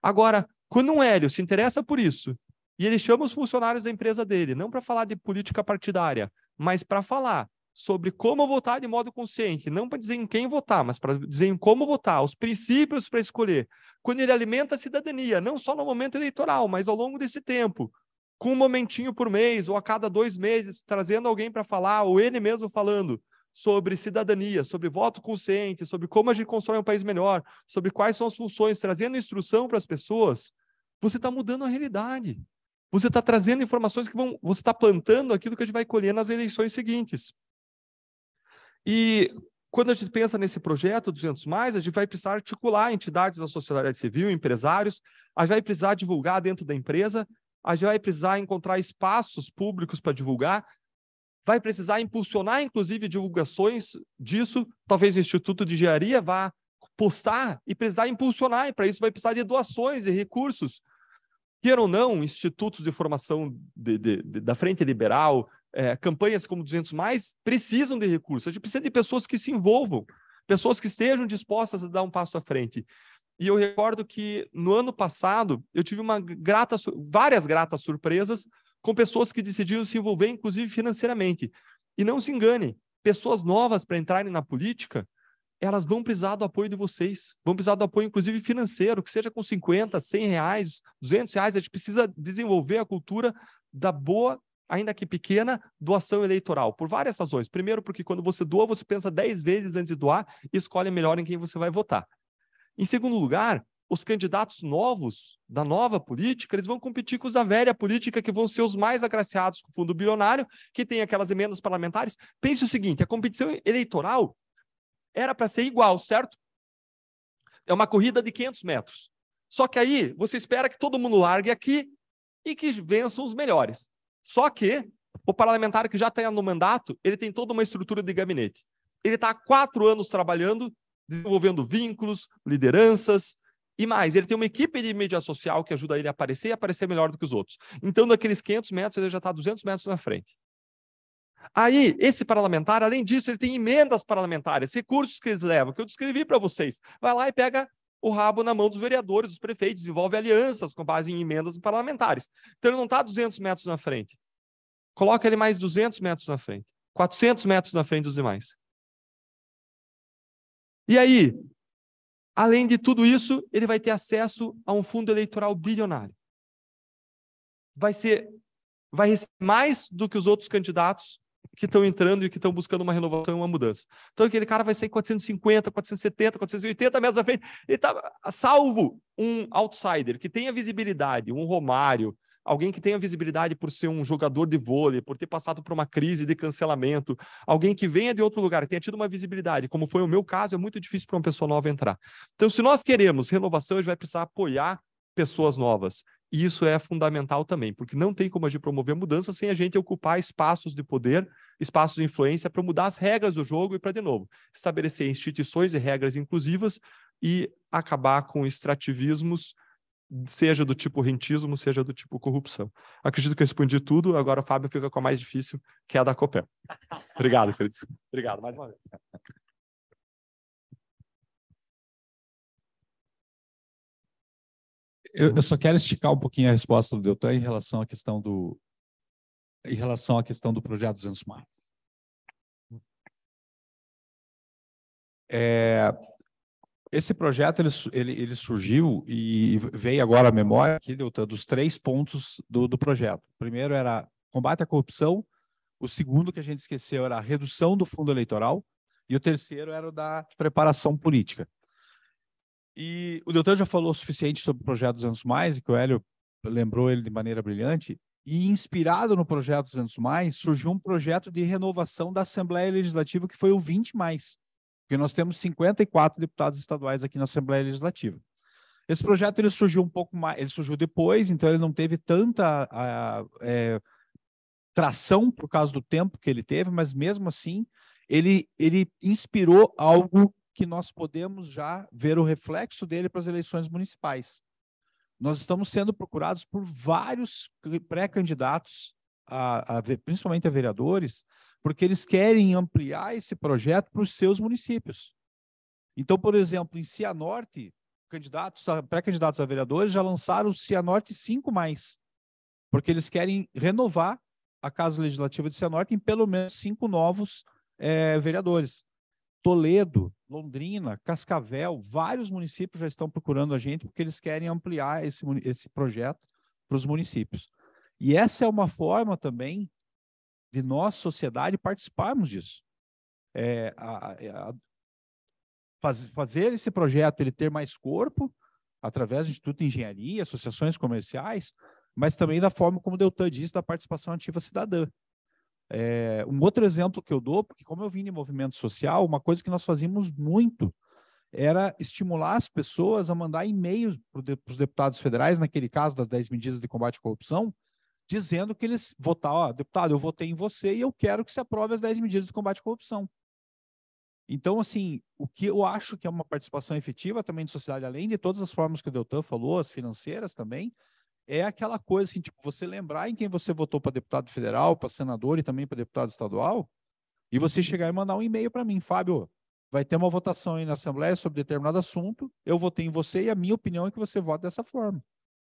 Agora, quando um Hélio se interessa por isso e ele chama os funcionários da empresa dele, não para falar de política partidária, mas para falar sobre como votar de modo consciente, não para dizer em quem votar, mas para dizer em como votar, os princípios para escolher. Quando ele alimenta a cidadania, não só no momento eleitoral, mas ao longo desse tempo, com um momentinho por mês ou a cada dois meses, trazendo alguém para falar, ou ele mesmo falando sobre cidadania, sobre voto consciente, sobre como a gente constrói um país melhor, sobre quais são as funções, trazendo instrução para as pessoas, você está mudando a realidade. Você está trazendo informações que vão. Você está plantando aquilo que a gente vai colher nas eleições seguintes. E quando a gente pensa nesse projeto 200 mais, a gente vai precisar articular entidades da sociedade civil, empresários, a gente vai precisar divulgar dentro da empresa, a gente vai precisar encontrar espaços públicos para divulgar, vai precisar impulsionar, inclusive, divulgações disso. Talvez o Instituto de Engenharia vá postar e precisar impulsionar, e para isso vai precisar de doações e recursos. Queira ou não, institutos de formação de, de, de, da frente liberal, é, campanhas como 200 mais precisam de recursos. A gente precisa de pessoas que se envolvam, pessoas que estejam dispostas a dar um passo à frente. E eu recordo que no ano passado eu tive uma grata, várias gratas surpresas com pessoas que decidiram se envolver, inclusive financeiramente. E não se engane, pessoas novas para entrarem na política, elas vão precisar do apoio de vocês, vão precisar do apoio, inclusive financeiro, que seja com 50, 100 reais, 200 reais. A gente precisa desenvolver a cultura da boa ainda que pequena, doação eleitoral, por várias razões. Primeiro, porque quando você doa, você pensa 10 vezes antes de doar e escolhe melhor em quem você vai votar. Em segundo lugar, os candidatos novos, da nova política, eles vão competir com os da velha política, que vão ser os mais agraciados com o fundo bilionário, que tem aquelas emendas parlamentares. Pense o seguinte: a competição eleitoral era para ser igual, certo? É uma corrida de 500 metros. Só que aí você espera que todo mundo largue aqui e que vençam os melhores. Só que o parlamentar que já está no mandato, ele tem toda uma estrutura de gabinete. Ele está há quatro anos trabalhando, desenvolvendo vínculos, lideranças, e mais, ele tem uma equipe de mídia social que ajuda ele a aparecer e aparecer melhor do que os outros. Então, daqueles 500 metros, ele já está 200 metros na frente. Aí, esse parlamentar, além disso, ele tem emendas parlamentares, recursos que eles levam, que eu descrevi para vocês. Vai lá e pega o rabo na mão dos vereadores, dos prefeitos, envolve alianças com base em emendas parlamentares. Então ele não está 200 metros na frente. Coloca ele mais 200 metros na frente, 400 metros na frente dos demais. E aí, além de tudo isso, ele vai ter acesso a um fundo eleitoral bilionário. Vai ser vai receber mais do que os outros candidatos que estão entrando e que estão buscando uma renovação e uma mudança. Então aquele cara vai sair 450, 470, 480 metros à frente. Ele está salvo um outsider que tenha visibilidade, um Romário, alguém que tenha visibilidade por ser um jogador de vôlei, por ter passado por uma crise de cancelamento, alguém que venha de outro lugar, tenha tido uma visibilidade, como foi o meu caso, é muito difícil para uma pessoa nova entrar. Então, se nós queremos renovação, a gente vai precisar apoiar pessoas novas e isso é fundamental também, porque não tem como a gente promover mudança sem a gente ocupar espaços de poder, espaços de influência para mudar as regras do jogo e para, de novo, estabelecer instituições e regras inclusivas e acabar com extrativismos, seja do tipo rentismo, seja do tipo corrupção. Acredito que eu respondi tudo, agora o Fábio fica com a mais difícil, que é a da Copel. *laughs* Obrigado, queridos. Obrigado mais uma vez. Eu, eu, só quero esticar um pouquinho a resposta do Deltan em relação à questão do em relação à questão do projeto 200 mais. É, esse projeto ele, ele, ele, surgiu e veio agora à memória aqui, Deltan, dos três pontos do, do projeto. O primeiro era combate à corrupção, o segundo que a gente esqueceu era a redução do fundo eleitoral e o terceiro era o da preparação política. E o Deltan já falou o suficiente sobre o projeto 200 Mais, e que o Hélio lembrou ele de maneira brilhante. E inspirado no projeto 200 Mais, surgiu um projeto de renovação da Assembleia Legislativa que foi o 20 Mais, porque nós temos 54 deputados estaduais aqui na Assembleia Legislativa. Esse projeto ele surgiu um pouco mais, ele surgiu depois, então ele não teve tanta a, a, é, tração por causa do tempo que ele teve, mas mesmo assim ele, ele inspirou algo que nós podemos já ver o reflexo dele para as eleições municipais. Nós estamos sendo procurados por vários pré-candidatos, a, a, principalmente a vereadores, porque eles querem ampliar esse projeto para os seus municípios. Então, por exemplo, em Cianorte, candidatos, pré-candidatos a vereadores já lançaram o Cianorte 5 mais, porque eles querem renovar a Casa Legislativa de Cianorte em pelo menos cinco novos é, vereadores. Toledo, Londrina, Cascavel, vários municípios já estão procurando a gente porque eles querem ampliar esse, esse projeto para os municípios. E essa é uma forma também de nós, sociedade, participarmos disso. É, a, é, a, faz, fazer esse projeto ele ter mais corpo através do Instituto de Engenharia, associações comerciais, mas também da forma como o Deltan disse, da participação ativa cidadã. É, um outro exemplo que eu dou, porque como eu vim de movimento social, uma coisa que nós fazíamos muito era estimular as pessoas a mandar e-mails para os deputados federais, naquele caso das 10 medidas de combate à corrupção, dizendo que eles votaram, tá, ó, deputado, eu votei em você e eu quero que se aprove as 10 medidas de combate à corrupção. Então, assim, o que eu acho que é uma participação efetiva também de sociedade, além de todas as formas que o Deltan falou, as financeiras também, é aquela coisa assim, tipo, você lembrar em quem você votou para deputado federal, para senador e também para deputado estadual, e você uhum. chegar e mandar um e-mail para mim, Fábio, vai ter uma votação aí na Assembleia sobre determinado assunto, eu votei em você e a minha opinião é que você vote dessa forma.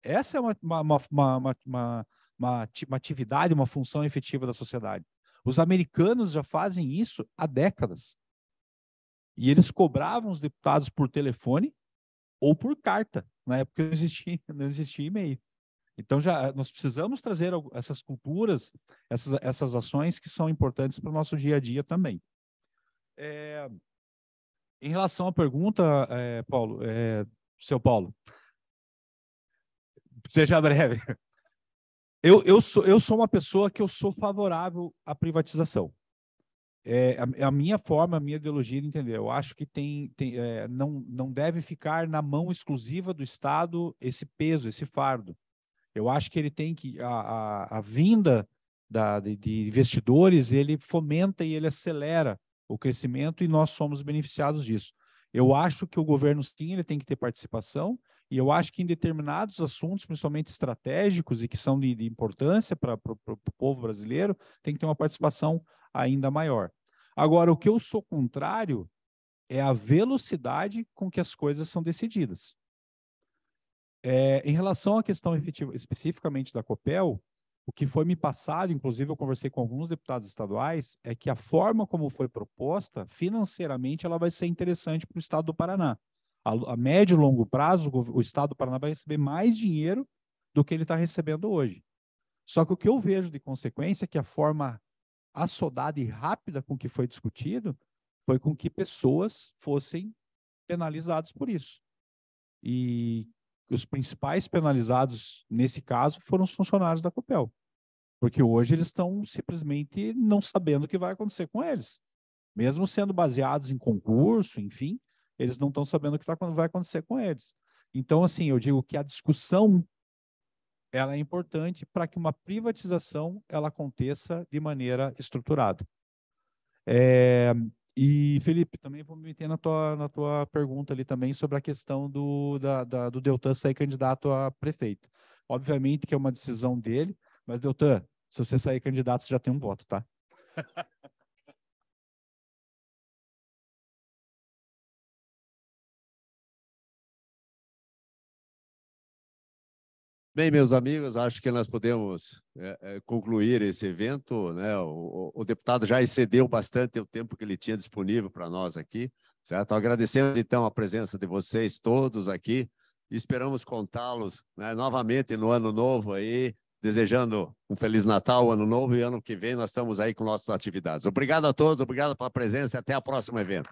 Essa é uma, uma, uma, uma, uma atividade, uma função efetiva da sociedade. Os americanos já fazem isso há décadas. E eles cobravam os deputados por telefone ou por carta. Na época não existia, não existia e-mail. Então já nós precisamos trazer essas culturas, essas, essas ações que são importantes para o nosso dia a dia também. É, em relação à pergunta, é, Paulo, é, seu Paulo, seja breve. Eu, eu, sou, eu sou uma pessoa que eu sou favorável à privatização. É a, a, minha forma, a minha ideologia de entender. Eu acho que tem, tem é, não, não deve ficar na mão exclusiva do Estado esse peso, esse fardo. Eu acho que ele tem que a, a, a vinda da, de, de, investidores ele fomenta e ele acelera o crescimento e nós somos beneficiados disso. Eu acho que o governo sim ele tem que ter participação e eu acho que em determinados assuntos, principalmente estratégicos e que são de, de importância para o povo brasileiro, tem que ter uma participação ainda maior. Agora, o que eu sou contrário é a velocidade com que as coisas são decididas. É, em relação à questão efetiva, especificamente da COPEL, o que foi me passado, inclusive eu conversei com alguns deputados estaduais, é que a forma como foi proposta, financeiramente, ela vai ser interessante para o estado do Paraná. A, a médio e longo prazo, o, estado do Paraná vai receber mais dinheiro do que ele está recebendo hoje. Só que o que eu vejo de consequência é que a forma assodada e rápida com que foi discutido foi com que pessoas fossem penalizadas por isso. E os principais penalizados nesse caso foram os funcionários da Copel, porque hoje eles estão simplesmente não sabendo o que vai acontecer com eles, mesmo sendo baseados em concurso, enfim, eles não estão sabendo o que tá, vai acontecer com eles. Então, assim, eu digo que a discussão ela é importante para que uma privatização ela aconteça de maneira estruturada. É, e, Felipe, também vou me meter na tua, na tua pergunta ali também sobre a questão do, da, da, do Deltan sair candidato a prefeito. Obviamente que é uma decisão dele, mas, Deltan, se você sair candidato, você já tem um voto, tá? *laughs* Bem, meus amigos, acho que nós podemos é, é, concluir esse evento. Né? O, o, o, deputado já excedeu bastante o tempo que ele tinha disponível para nós aqui, certo? Agradecemos, então, a presença de vocês todos aqui. Esperamos contá-los né, novamente no ano novo aí, desejando um Feliz Natal, ano novo e ano que vem nós estamos aí com nossas atividades. Obrigado a todos, obrigado pela presença e até o próximo evento.